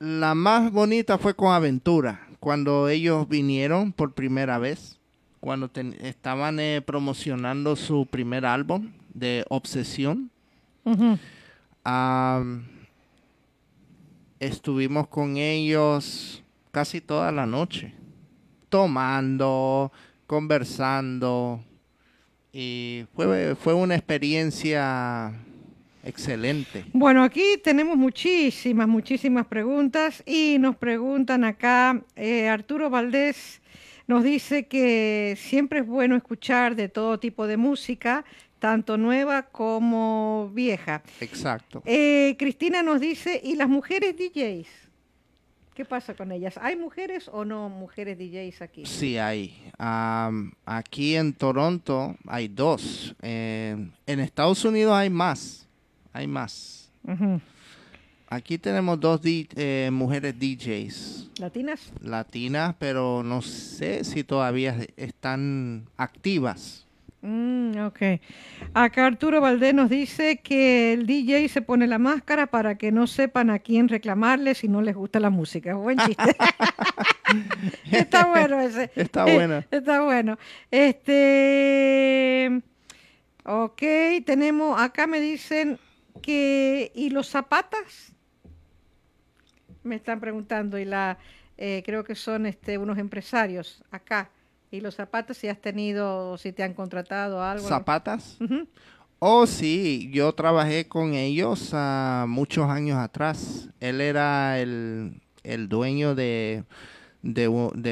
la más bonita fue con Aventura, cuando ellos vinieron por primera vez, cuando estaban eh, promocionando su primer álbum de Obsesión. estuvimos con ellos casi toda la noche, tomando, conversando. Y fue, fue una experiencia excelente. Bueno, aquí tenemos muchísimas, muchísimas preguntas y nos preguntan acá, eh, Arturo Valdés nos dice que siempre es bueno escuchar de todo tipo de música, tanto nueva como vieja. Exacto. Eh, Cristina nos dice, ¿y las mujeres DJs? ¿Qué pasa con ellas? ¿Hay mujeres o no mujeres DJs aquí? Sí, hay. aquí en Toronto hay dos. Eh, en Estados Unidos hay más. Hay más. Aquí tenemos dos eh, mujeres DJs. ¿Latinas? Latinas, pero no sé si todavía están activas. Mm, ok. Acá Arturo Valdés nos dice que el DJ se pone la máscara para que no sepan a quién reclamarle si no les gusta la música. Buen chiste. [laughs] está bueno ese. Está bueno. [laughs] Está bueno. Este. Ok, tenemos. Acá me dicen que. ¿Y los zapatas? Me están preguntando. Y la. Eh, creo que son este, unos empresarios acá. Y los zapatos, si has tenido, si te han contratado algo. ¿Zapatas? Oh, sí, yo trabajé con ellos ah, muchos años atrás. Él era el, dueño de,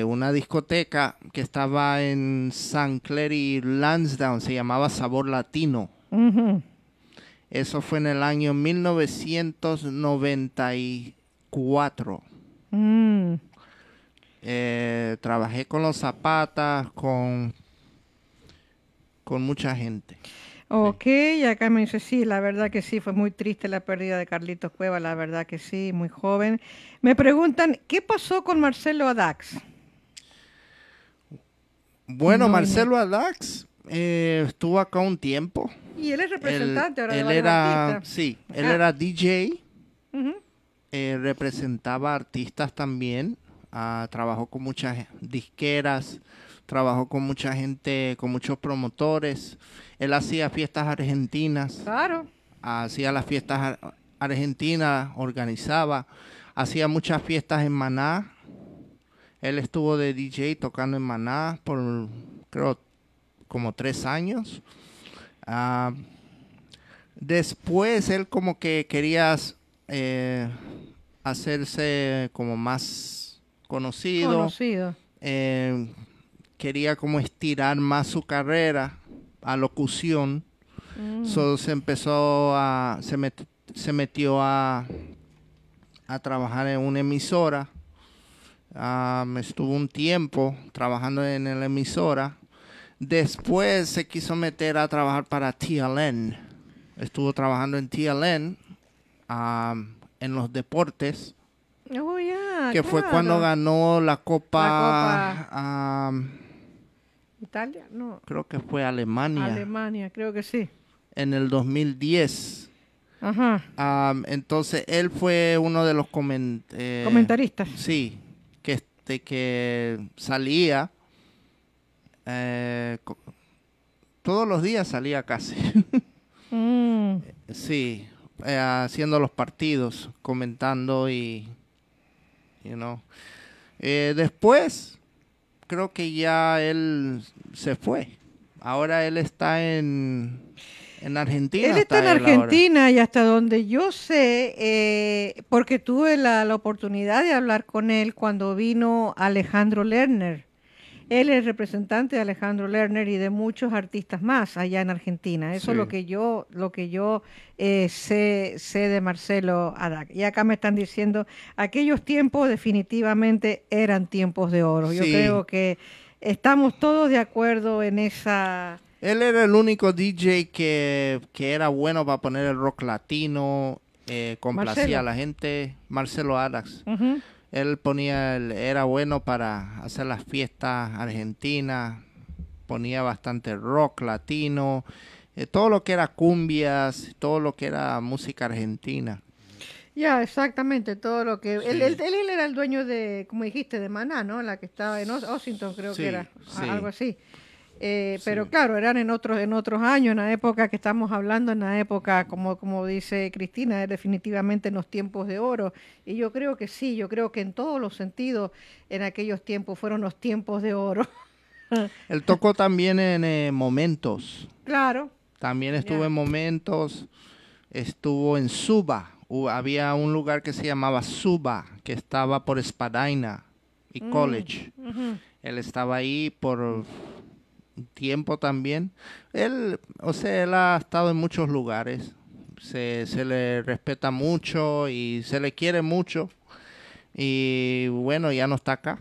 una discoteca que estaba en San Clair y Lansdowne, se llamaba Sabor Latino. Eso fue en el año 1994. Eh, trabajé con los zapatas, con, con mucha gente. Ok, y acá me dice, sí, la verdad que sí, fue muy triste la pérdida de Carlitos Cueva, la verdad que sí, muy joven. Me preguntan, ¿qué pasó con Marcelo Adax? Bueno, Marcelo Adax eh, estuvo acá un tiempo. Y él es representante ahora era, Sí, él era DJ, eh, representaba artistas también. Ah, trabajó con muchas disqueras, trabajó con mucha gente, con muchos promotores. Él hacía fiestas argentinas. Hacía las fiestas argentinas, organizaba. Hacía muchas fiestas en Maná. Él estuvo de DJ tocando en Maná por, creo, como tres años. Ah, después él como que quería eh, hacerse como más conocido. Eh, quería como estirar más su carrera a locución. Mm. se empezó a, se, metió a, trabajar en una emisora. Ah, estuvo un tiempo trabajando en la emisora. Después se quiso meter a trabajar para TLN. Estuvo trabajando en TLN ah, en los deportes. Oh, que fue cuando ganó la Copa, Italia, no. Creo que fue Alemania. Alemania, creo que sí. En el 2010. entonces él fue uno de los eh, comentaristas. Sí, que, este, que salía eh, todos los días salía casi. Mm. [laughs] Sí, eh, haciendo los partidos, comentando y You know? Eh, después, creo que ya él se fue. Ahora él está en, Argentina. Él está, en Argentina y hasta donde yo sé, eh, porque tuve la, la, oportunidad de hablar con él cuando vino Alejandro Lerner él es representante de Alejandro Lerner y de muchos artistas más allá en Argentina. Eso es lo que yo, lo que yo eh, sé, de Marcelo Adac. Y acá me están diciendo, aquellos tiempos definitivamente eran tiempos de oro. Yo creo que estamos todos de acuerdo en esa... Él era el único DJ que, era bueno para poner el rock latino, eh, complacía a la gente. Marcelo Adax. Él ponía, el, era bueno para hacer las fiestas argentinas, ponía bastante rock latino, eh, todo lo que era cumbias, todo lo que era música argentina. Ya, exactamente, todo lo que... Él, era el dueño de, como dijiste, de Maná, ¿no? La que estaba en Washington, creo que era, algo así. Eh, pero claro, eran en otros, en otros años, en la época que estamos hablando, en la época, como, como dice Cristina, definitivamente en los tiempos de oro. Y yo creo que sí, yo creo que en todos los sentidos, en aquellos tiempos fueron los tiempos de oro. [laughs] Él tocó también en eh, momentos. Claro. También estuvo en momentos, estuvo en Suba. había un lugar que se llamaba Suba, que estaba por Espadaina y mm, College. Él estaba ahí por tiempo también. Él, o sea, él ha estado en muchos lugares. Se, se le respeta mucho y se le quiere mucho. Y bueno, ya no está acá.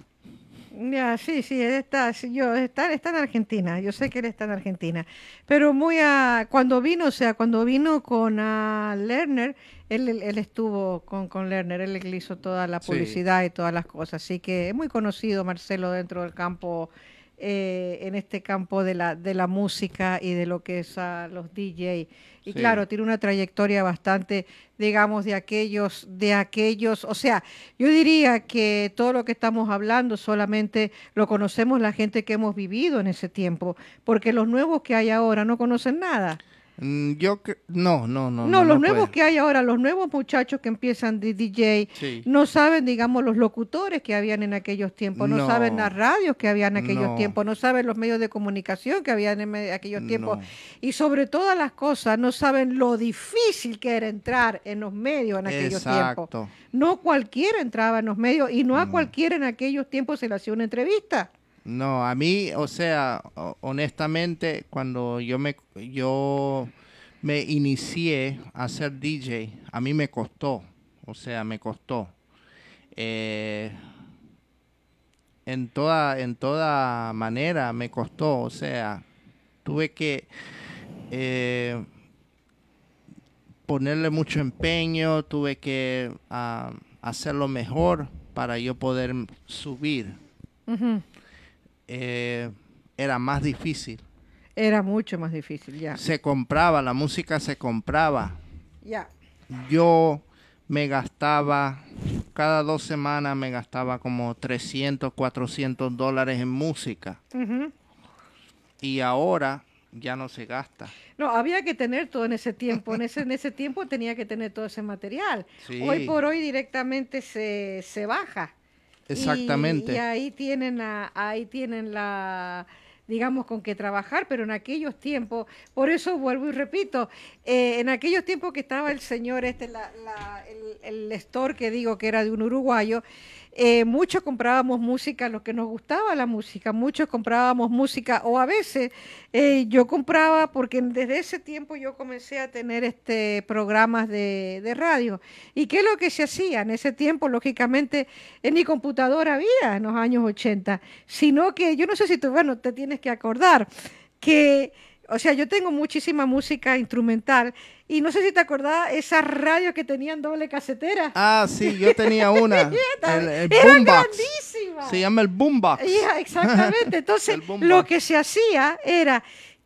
Ya, sí, sí, él está, yo, está, está en Argentina, yo sé que él está en Argentina, pero muy a, cuando vino, o sea, cuando vino con a ah, Lerner, él, estuvo con, con Lerner, él le hizo toda la publicidad y todas las cosas, así que es muy conocido Marcelo dentro del campo eh, en este campo de la, de la música y de lo que es a los DJ. Y claro, tiene una trayectoria bastante, digamos, de aquellos, de aquellos, o sea, yo diría que todo lo que estamos hablando solamente lo conocemos la gente que hemos vivido en ese tiempo, porque los nuevos que hay ahora no conocen nada. Mm, yo que, no, no, no. No, los nuevos que hay ahora, los nuevos muchachos que empiezan de DJ, no saben, digamos, los locutores que habían en aquellos tiempos, no, saben las radios que habían en aquellos tiempos, no saben los medios de comunicación que habían en aquellos tiempos. Y sobre todas las cosas, no saben lo difícil que era entrar en los medios en aquellos tiempos. No cualquiera entraba en los medios y no a mm. cualquiera en aquellos tiempos se le hacía una entrevista. No, a mí, o sea, honestamente, cuando yo me, yo me inicié a ser DJ, a mí me costó, o sea, me costó. Eh, en toda, en toda manera me costó, o sea, tuve que eh, ponerle mucho empeño, tuve que hacer ah, hacerlo mejor para yo poder subir. Eh, era más difícil. Era mucho más difícil, ya. Se compraba, la música se compraba. Ya. Yo me gastaba, cada dos semanas me gastaba como 300, 400 dólares en música. Y ahora ya no se gasta. No, había que tener todo en ese tiempo. En ese, en ese tiempo tenía que tener todo ese material. Hoy por hoy directamente se, se baja. Exactamente. Y, ahí tienen la, ahí tienen la digamos, con qué trabajar, pero en aquellos tiempos, por eso vuelvo y repito, eh, en aquellos tiempos que estaba el señor, este, el, el que digo que era de un uruguayo, eh, muchos comprábamos música, lo que nos gustaba la música, muchos comprábamos música o a veces eh, yo compraba, porque desde ese tiempo yo comencé a tener este, programas de, de radio. ¿Y qué es lo que se hacía? En ese tiempo, lógicamente, en mi computadora había en los años 80, sino que yo no sé si tú, bueno, te tienes que acordar que o sea, yo tengo muchísima música instrumental y no sé si te acordás esa radio que tenían doble casetera. Ah, sí, yo tenía [laughs] una. Era grandísima. Se llama el boombox. exactamente. [laughs] Entonces, lo que se hacía era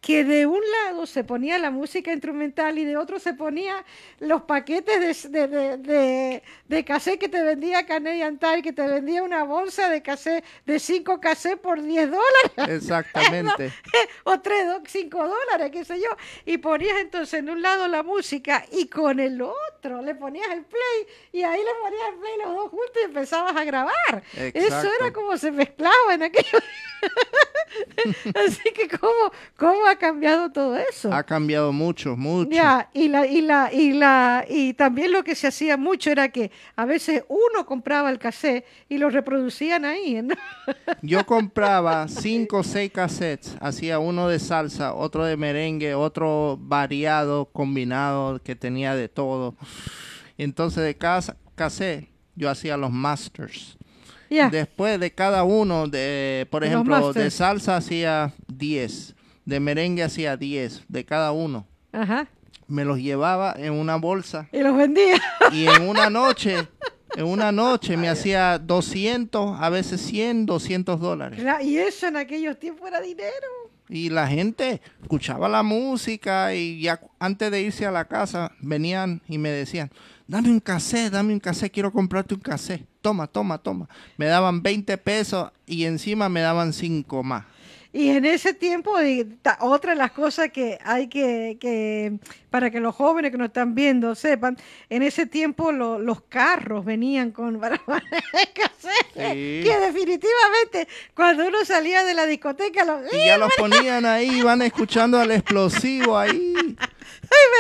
que de un lado se ponía la música instrumental y de otro se ponía los paquetes de, de, de, que te vendía Canadian Tire, que te vendía una bolsa de cassette, de 5 cassé por 10 dólares. [laughs] Exactamente. [laughs] Eh, o 3, 5 dólares, qué sé yo. Y ponías entonces en un lado la música y con el otro le ponías el play y ahí le ponías el play los dos juntos y empezabas a grabar. Eso era como se mezclaba en aquello. [laughs] Así que cómo como cambiado todo eso. Ha cambiado mucho, mucho. Ya, y la, y la, y la, y también lo que se hacía mucho era que a veces uno compraba el cassette y lo reproducían ahí. [laughs] Yo compraba [laughs] cinco o seis cassettes, hacía uno de salsa, otro de merengue, otro variado, combinado, que tenía de todo. Entonces de cada cassette yo hacía los masters. Yeah. Después de cada uno, de, por ejemplo, de salsa hacía 10 de merengue hacía 10 de cada uno. Me los llevaba en una bolsa. Y los vendía. Y en una noche, en una noche me hacía 200, a veces 100, 200 dólares. Y eso en aquellos tiempos era dinero. Y la gente escuchaba la música y ya antes de irse a la casa venían y me decían, dame un café dame un café quiero comprarte un café Toma, toma, toma. Me daban 20 pesos y encima me daban 5 más. Y en ese tiempo, otra de las cosas que hay que, para que los jóvenes que nos están viendo sepan, en ese tiempo los carros venían con [laughs] que definitivamente cuando uno salía de la discoteca... Los, y ya ¡eh, los ponían ahí, iban escuchando al explosivo ahí. [laughs] Ay,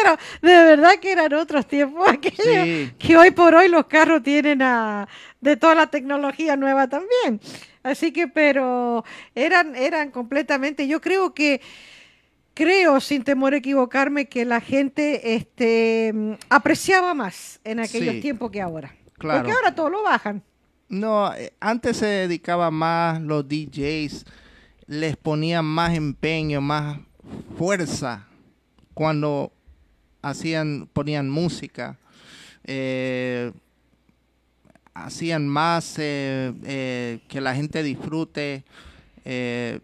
pero de verdad que eran otros tiempos [laughs] aquellos que hoy por hoy los carros tienen de toda la tecnología nueva también. Así que, pero eran, eran completamente, yo creo que creo, sin temor a equivocarme, que la gente este, apreciaba más en aquellos tiempos que ahora. Claro. Porque ahora todo lo bajan. No, eh, antes se dedicaba más los DJs, les ponían más empeño, más fuerza cuando hacían, ponían música. Eh, hacían más, eh, eh, que la gente disfrute eh,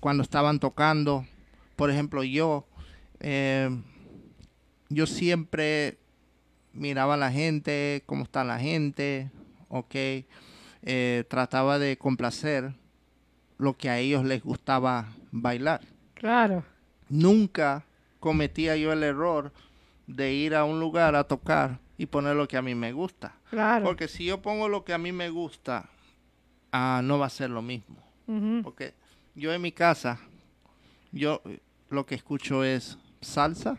cuando estaban tocando. Por ejemplo, yo, yo siempre miraba a la gente, cómo está la gente, ok, trataba de complacer lo que a ellos les gustaba bailar. Claro. Nunca cometía yo el error de ir a un lugar a tocar y poner lo que a mí me gusta. Claro. Porque si yo pongo lo que a mí me gusta, ah, no va a ser lo mismo. Porque yo en mi casa, yo lo que escucho es salsa,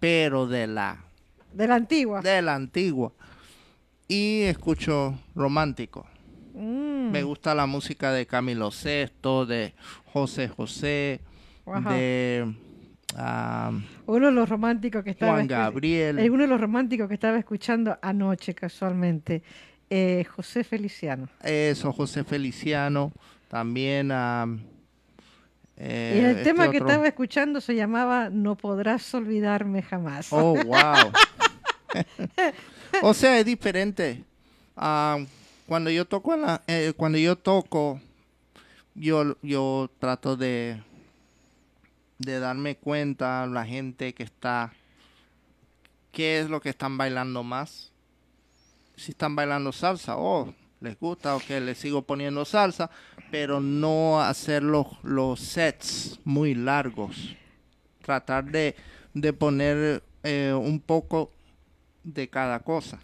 pero de la... De la antigua. De la antigua. Y escucho romántico. Mm. Me gusta la música de Camilo Sesto, de José José, de Ah, uno de los románticos que estaba Gabriel. Eh, uno de los románticos que estaba escuchando anoche casualmente. Eh, José Feliciano. Eso, José Feliciano. También ah, y el eh, este tema que estaba escuchando se llamaba No podrás olvidarme jamás. Oh, wow. [laughs] o sea, es diferente. Ah, cuando yo toco, cuando yo toco, yo, yo trato de de darme cuenta la gente que está, qué es lo que están bailando más. Si están bailando salsa, o oh, les gusta, o que les sigo poniendo salsa, pero no hacer los, los sets muy largos. Tratar de, de poner eh, un poco de cada cosa.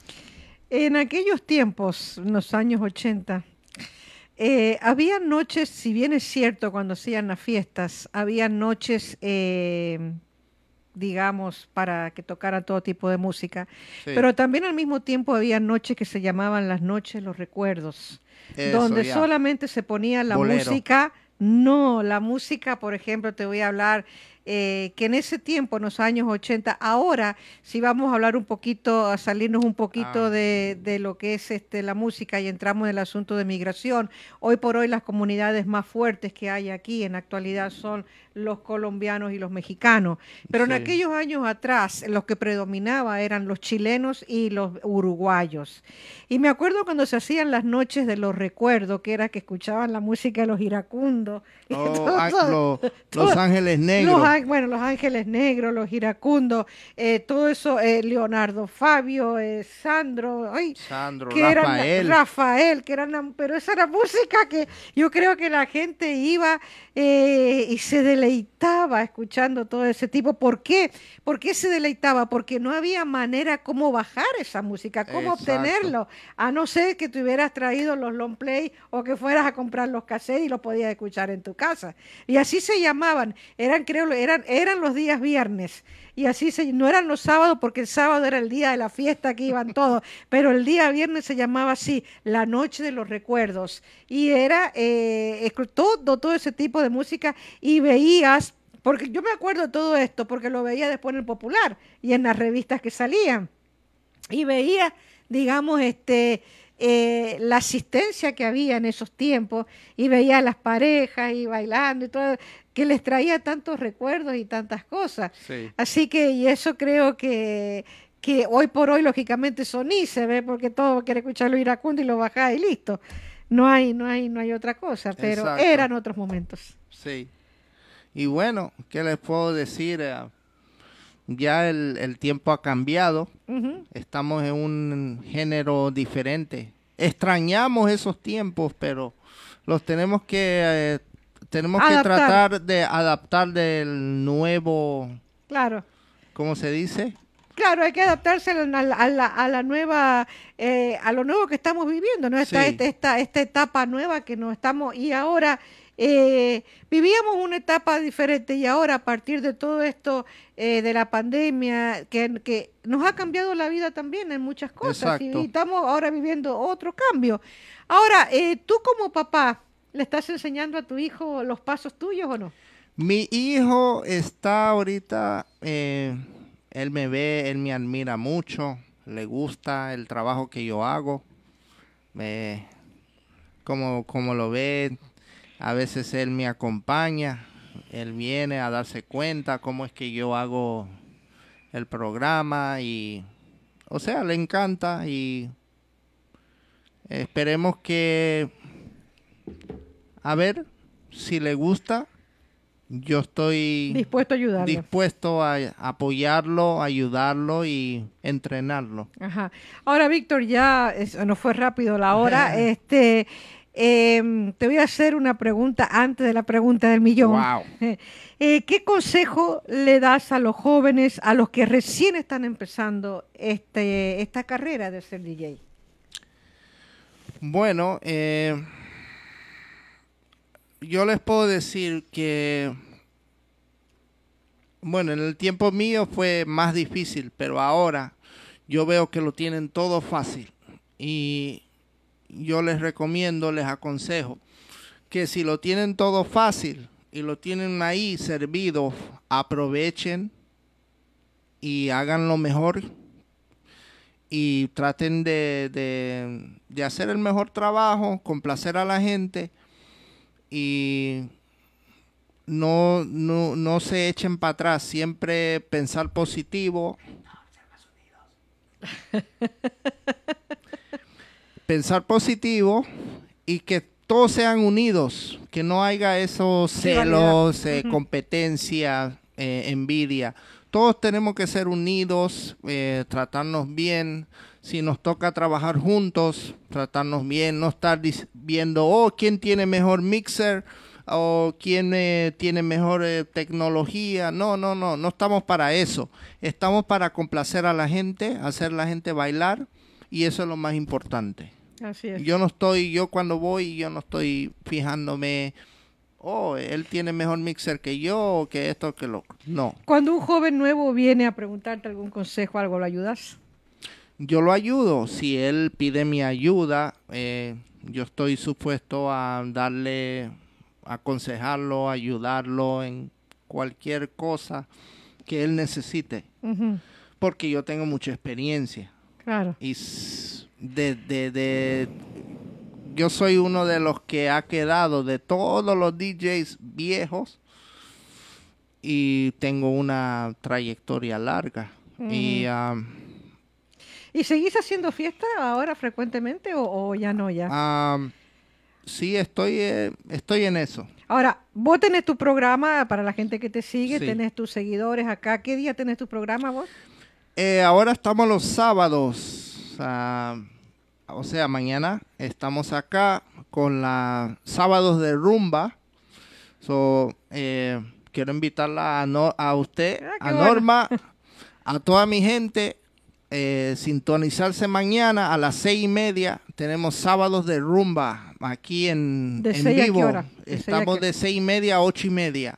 En aquellos tiempos, en los años 80, eh, había noches, si bien es cierto, cuando hacían las fiestas, había noches, eh, digamos, para que tocara todo tipo de música, pero también al mismo tiempo había noches que se llamaban las noches los recuerdos, donde solamente se ponía la música no, la música, por ejemplo, te voy a hablar eh, que en ese tiempo, en los años 80, ahora si vamos a hablar un poquito, a salirnos un poquito ah. de, lo que es este, la música y entramos en el asunto de migración. Hoy por hoy las comunidades más fuertes que hay aquí en la actualidad son los colombianos y los mexicanos, pero en aquellos años atrás los que predominaba eran los chilenos y los uruguayos. Y me acuerdo cuando se hacían las noches de los recuerdos, que era que escuchaban la música de los iracundos. Oh, [laughs] los, Ángeles Negros bueno, los Ángeles Negros, los Iracundos, eh, todo eso, eh, Leonardo Fabio, eh, Sandro, Sandro, que Rafael. Eran, Rafael, que eran, pero esa era música que yo creo que la gente iba y se deleitaba escuchando todo ese tipo. ¿Por qué? ¿Por qué se deleitaba? Porque no había manera cómo bajar esa música, cómo obtenerlo, a no ser que tuvieras hubieras traído los long play o que fueras a comprar los cassettes y los podías escuchar en tu casa. Y así se llamaban, eran creo eran, los días viernes y así se, no eran los sábados porque el sábado era el día de la fiesta que iban todos, [laughs] pero el día viernes se llamaba así, la noche de los recuerdos y era eh, todo, todo ese tipo de música y veías, porque yo me acuerdo de todo esto porque lo veía después en el Popular y en las revistas que salían y veía, digamos, este eh, la asistencia que había en esos tiempos y veía a las parejas y bailando y todo, que les traía tantos recuerdos y tantas cosas. Así que, y eso creo que, que hoy por hoy, lógicamente, son y se ve porque todo quiere escucharlo iracundo y lo baja y listo. No hay, no hay, no hay otra cosa, pero eran otros momentos. Sí. Y bueno, ¿qué les puedo decir? a eh, ya el, el tiempo ha cambiado, estamos en un género diferente. Extrañamos esos tiempos, pero los tenemos que eh, tenemos que tratar de adaptar del nuevo. Claro. ¿Cómo se dice? Claro, hay que adaptarse a la, nueva, eh, a lo nuevo que estamos viviendo, ¿no? Esta, esta, esta, esta etapa nueva que nos estamos, y ahora eh, vivíamos una etapa diferente y ahora a partir de todo esto eh, de la pandemia que, nos ha cambiado la vida también en muchas cosas y, estamos ahora viviendo otro cambio. Ahora, eh, tú como papá, ¿le estás enseñando a tu hijo los pasos tuyos o no? Mi hijo está ahorita, él me ve, él me admira mucho, le gusta el trabajo que yo hago. me como, como lo ve, a veces él me acompaña, él viene a darse cuenta cómo es que yo hago el programa y, o sea, le encanta y esperemos que, a ver, si le gusta, yo estoy dispuesto a ayudarlo. Dispuesto a apoyarlo, ayudarlo y entrenarlo. Ajá. Ahora, Víctor, ya no fue rápido la hora. [laughs] este Em, te voy a hacer una pregunta antes de la pregunta del millón. [laughs] Eh, ¿Qué consejo le das a los jóvenes, a los que recién están empezando este, esta carrera de ser DJ? Bueno, eh, yo les puedo decir que, bueno, en el tiempo mío fue más difícil, pero ahora yo veo que lo tienen todo fácil. Y yo les recomiendo, les aconsejo, que si lo tienen todo fácil y lo tienen ahí servido, aprovechen y hagan lo mejor y traten de, hacer el mejor trabajo, complacer a la gente y no, no, no se echen para atrás, siempre pensar positivo. [laughs] pensar positivo y que todos sean unidos, que no haya esos celos, eh, competencia, eh, envidia. Todos tenemos que ser unidos, eh, tratarnos bien. Si nos toca trabajar juntos, tratarnos bien, no estar viendo, oh, ¿quién tiene mejor mixer? o quién tiene mejor tecnología. No, no, no, no estamos para eso. Estamos para complacer a la gente, hacer la gente bailar y eso es lo más importante. Yo no estoy, yo cuando voy, yo no estoy fijándome, oh, él tiene mejor mixer que yo, que esto, que lo... No. Cuando un joven nuevo viene a preguntarte algún consejo, algo, ¿lo ayudas? Yo lo ayudo. Si él pide mi ayuda, eh, yo estoy supuesto a darle, aconsejarlo, ayudarlo en cualquier cosa que él necesite. Porque yo tengo mucha experiencia. Claro. Y de, yo soy uno de los que ha quedado de todos los DJs viejos y tengo una trayectoria larga. Y, y, seguís haciendo fiesta ahora frecuentemente o, ya no ya? sí, estoy, eh, estoy en eso. Ahora, vos tenés tu programa para la gente que te sigue, tenés tus seguidores acá. ¿Qué día tenés tu programa vos? Eh, ahora estamos los sábados o sea, mañana estamos acá con la sábados de rumba. Eh, quiero invitarla a, usted, ah, a Norma, [laughs] a toda mi gente, eh, sintonizarse mañana a las seis y media. Tenemos sábados de rumba aquí en, vivo. Estamos de seis y media a ocho y media,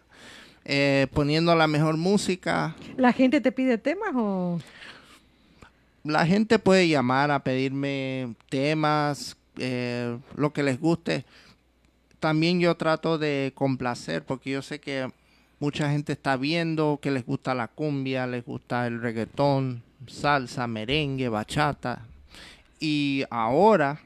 eh, poniendo la mejor música. ¿La gente te pide temas o...? la gente puede llamar a pedirme temas, eh, lo que les guste. También yo trato de complacer porque yo sé que mucha gente está viendo que les gusta la cumbia, les gusta el reggaetón, salsa, merengue, bachata. Y ahora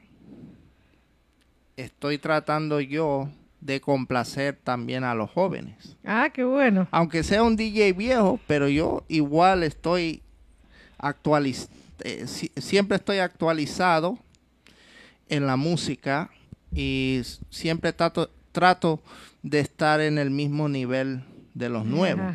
estoy tratando yo de complacer también a los jóvenes. Ah, qué bueno. Aunque sea un DJ viejo, pero yo igual estoy actualizando eh, siempre estoy actualizado en la música y siempre trato, trato de estar en el mismo nivel de los nuevos.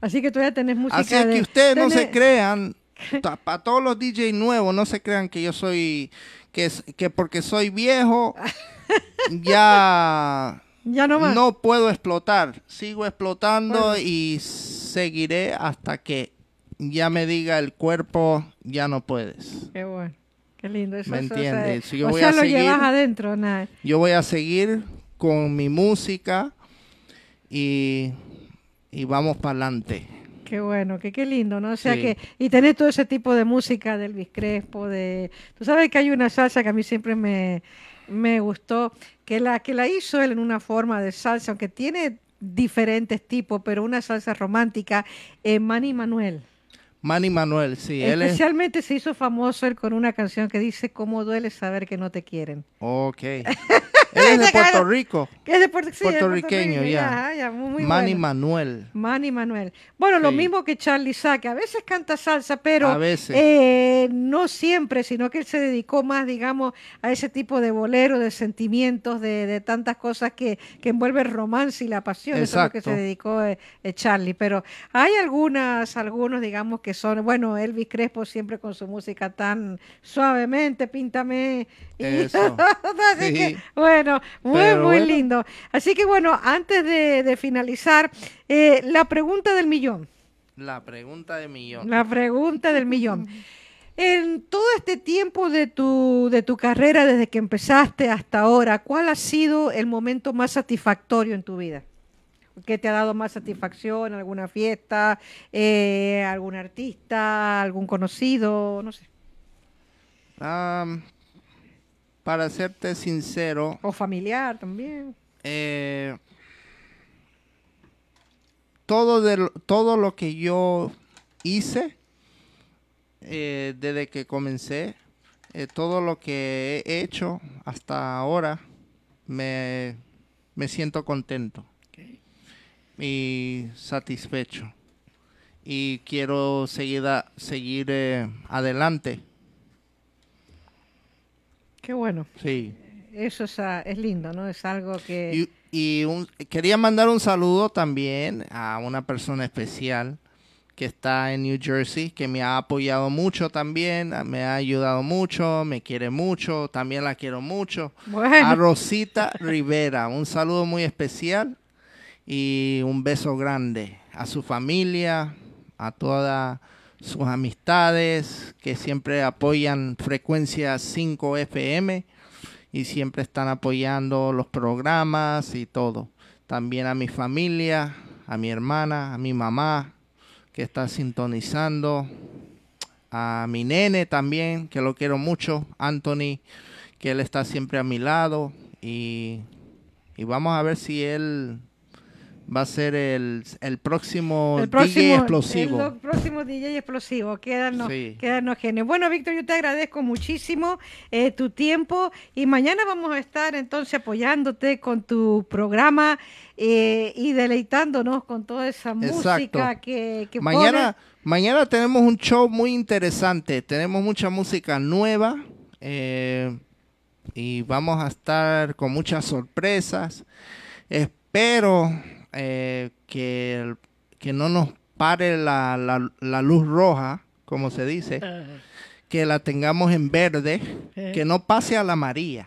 Así que todavía tenés música. Así que ustedes no se crean, [laughs] para todos los DJ nuevos, no se crean que yo soy, que, que porque soy viejo, [laughs] ya, ya no, puedo explotar. Sigo explotando y seguiré hasta que ya me diga el cuerpo, ya no puedes. Qué bueno. Qué lindo eso. ¿Me entiendes? yo voy a lo seguir, llevas adentro, Yo voy a seguir con mi música y, y vamos para adelante. Qué bueno, qué lindo, ¿no? O sea que, y tener todo ese tipo de música del crespo de... Tú sabes que hay una salsa que a mí siempre me, gustó, que la, que la hizo él en una forma de salsa, aunque tiene diferentes tipos, pero una salsa romántica, eh, Manny Manuel. Manny Manuel, sí. Especialmente él es... se hizo famoso él con una canción que dice Cómo duele saber que no te quieren. Ok. [laughs] él es de Puerto Rico. es de Puerto, sí, puertorriqueño, ya. Manny Manuel. Manny Manuel. Bueno, lo mismo que Charlie Sack, a veces canta salsa, pero a veces. Eh, no siempre, sino que él se dedicó más, digamos, a ese tipo de bolero, de sentimientos, de, tantas cosas que, envuelve el romance y la pasión. Eso es lo que se dedicó eh, eh, Charlie. Pero hay algunas, algunos, digamos, que son, bueno, Elvis Crespo siempre con su música tan suavemente, píntame. [laughs] bueno, muy, muy lindo. Así que, bueno, antes de, de finalizar, eh, la pregunta del millón. La pregunta del millón. La pregunta del millón. [laughs] En todo este tiempo de tu, de tu carrera, desde que empezaste hasta ahora, ¿cuál ha sido el momento más satisfactorio en tu vida? ¿Qué te ha dado más satisfacción? ¿Alguna fiesta? Eh, ¿Algún artista? ¿Algún conocido? No sé. para serte sincero. O familiar también. Eh, todo, de, todo lo que yo hice eh, desde que comencé, todo lo que he hecho hasta ahora, me siento contento y satisfecho. Y quiero seguir, seguir eh, adelante. Qué bueno. Sí. Eso ah, es, lindo, ¿no? Es algo que... Y, quería mandar un saludo también a una persona especial que está en New Jersey, que me ha apoyado mucho también, ah, me ha ayudado mucho, me quiere mucho, también la quiero mucho. A Rosita Rivera, un saludo muy especial y un beso grande a su familia, a todas sus amistades que siempre apoyan Frecuencia 5 FM y siempre están apoyando los programas y todo. También a mi familia, a mi hermana, a mi mamá que está sintonizando, a mi nene también, que lo quiero mucho, Anthony, que él está siempre a mi lado y, y vamos a ver si él va a ser el, próximo, DJ explosivo. El próximo DJ explosivo, quédanos, quédanos genios. Bueno, Víctor, yo te agradezco muchísimo eh, tu tiempo y mañana vamos a estar entonces apoyándote con tu programa eh, y deleitándonos con toda esa música que, mañana Mañana tenemos un show muy interesante, tenemos mucha música nueva eh, y vamos a estar con muchas sorpresas. Espero eh, que, que, no nos pare la, luz roja, como se dice, ah. que la tengamos en verde, eh. que no pase a la amarilla.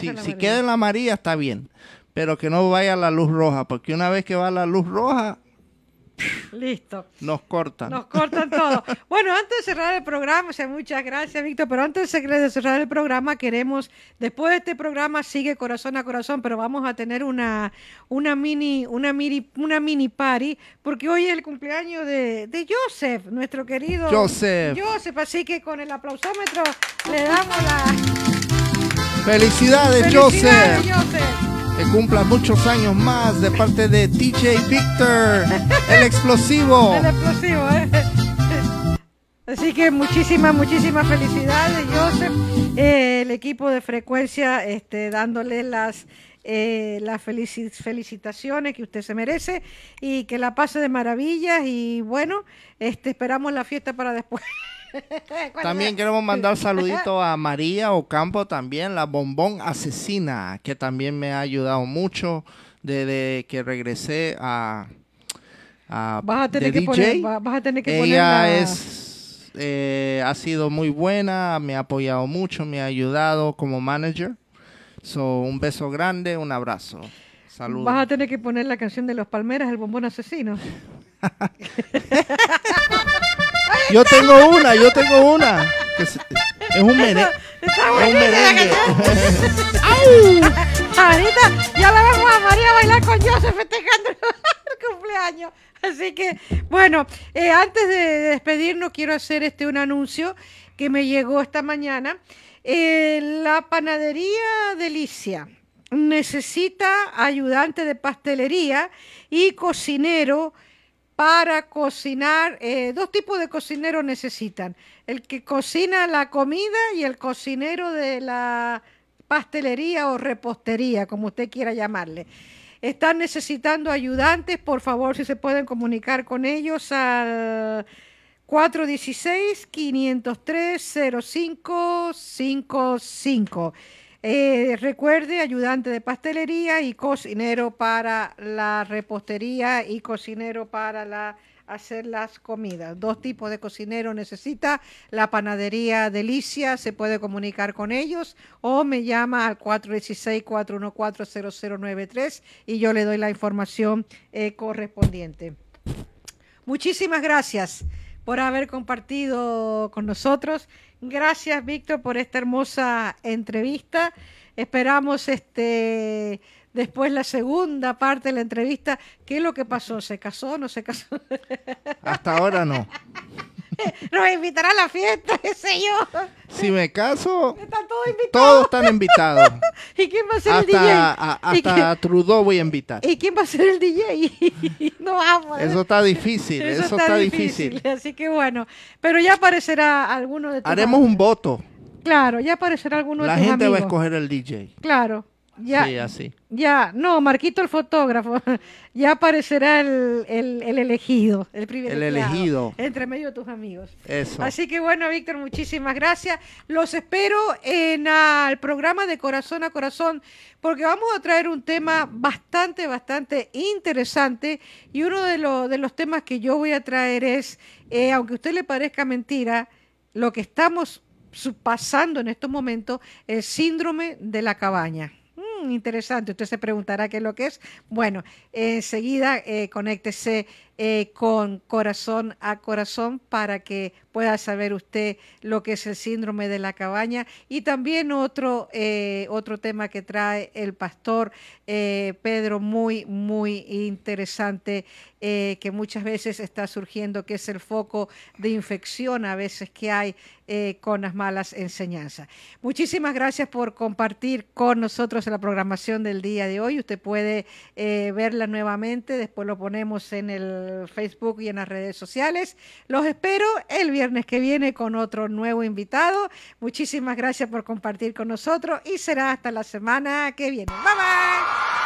si, la si queda en la amarilla está bien, pero que no vaya a la luz roja, porque una vez que va a la luz roja, Listo. Nos cortan. Nos cortan todo. [laughs] Bueno, antes de cerrar el programa, muchas gracias, Víctor, pero antes de cerrar el programa, queremos, después de este programa, sigue corazón a corazón, pero vamos a tener una, una mini, una mini, una mini party, porque hoy es el cumpleaños de, Joseph, nuestro querido Joseph. Joseph, así que con el aplausómetro le damos la. Felicidades, Felicidades Joseph que cumpla muchos años más de parte de TJ Victor, el explosivo. [laughs] El explosivo, ¿eh? [laughs] Así que muchísimas, muchísimas felicidades, Joseph. Eh, el equipo de frecuencia este, dándole las, eh, las felicitaciones que usted se merece y que la pase de maravillas. Y bueno, este, esperamos la fiesta para después. [laughs] [laughs] También queremos mandar saluditos [laughs] a María Ocampo, también la bombón asesina, que también me ha ayudado mucho desde que regresé a, tener que DJ. Poner, Ella es, eh, ha sido muy buena, me ha apoyado mucho, me ha ayudado como manager. So, un beso grande, un abrazo. Saludos. Vas a tener que poner la canción de los Palmeras, el bombón asesino. [laughs] Yo tengo una, yo tengo una. Es, es un merengue. Es un merengue. [laughs] Ahorita ya la vemos a María bailar con Joseph festejando [laughs] el cumpleaños. Así que, bueno, eh, antes de despedirnos, quiero hacer este un anuncio que me llegó esta mañana. Eh, la panadería Delicia necesita ayudante de pastelería y cocinero para cocinar. Eh, dos tipos de cocineros necesitan, el que cocina la comida y el cocinero de la pastelería o repostería, como usted quiera llamarle. Están necesitando ayudantes, por favor, si se pueden comunicar con ellos al 416-503-0555. Eh, recuerde, ayudante de pastelería y cocinero para la repostería y cocinero para hacer las comidas. Dos tipos de cocinero necesita. La panadería Delicia se puede comunicar con ellos o me llama al 416-414-0093 y yo le doy la información eh, correspondiente. Muchísimas gracias por haber compartido con nosotros. Gracias, Víctor, por esta hermosa entrevista. Esperamos este después la segunda parte de la entrevista. ¿Qué es lo que pasó? ¿Se casó o no se casó? Hasta ahora no. [laughs] nos invitará a la fiesta, [laughs] qué yo. Si me caso, todos están invitados. [laughs] ¿Y quién va a ser el DJ? A, hasta Trudeau voy a invitar. ¿Y quién va a ser el DJ? no vamos. ¿eh? Eso está difícil, eso, está, difícil. Así que bueno, pero ya aparecerá alguno de Haremos un voto. Claro, ya aparecerá alguno de tus amigos. La gente va a escoger el DJ. Claro. Ya, sí, Ya, no, Marquito el fotógrafo. [laughs] Ya aparecerá el, el, elegido, el privilegiado. El elegido. Entre medio de tus amigos. Eso. Así que bueno, Víctor, muchísimas gracias. Los espero en ah, el programa de Corazón a Corazón, porque vamos a traer un tema bastante, bastante interesante. Y uno de, los temas que yo voy a traer es, eh, aunque a usted le parezca mentira, lo que estamos pasando en estos momentos, el síndrome de la cabaña interesante. Usted se preguntará qué es lo que es. Bueno, enseguida eh, conéctese eh, con corazón a corazón para que pueda saber usted lo que es el síndrome de la cabaña y también otro, eh, otro tema que trae el pastor eh, Pedro muy, muy interesante que muchas veces está surgiendo, que es el foco de infección a veces que hay con las malas enseñanzas. Muchísimas gracias por compartir con nosotros la programación del día de hoy. Usted puede verla nuevamente, después lo ponemos en el eh, Facebook y en las redes sociales. Los espero el viernes que viene con otro nuevo invitado. Muchísimas gracias por compartir con nosotros y será hasta la semana que viene. Bye bye.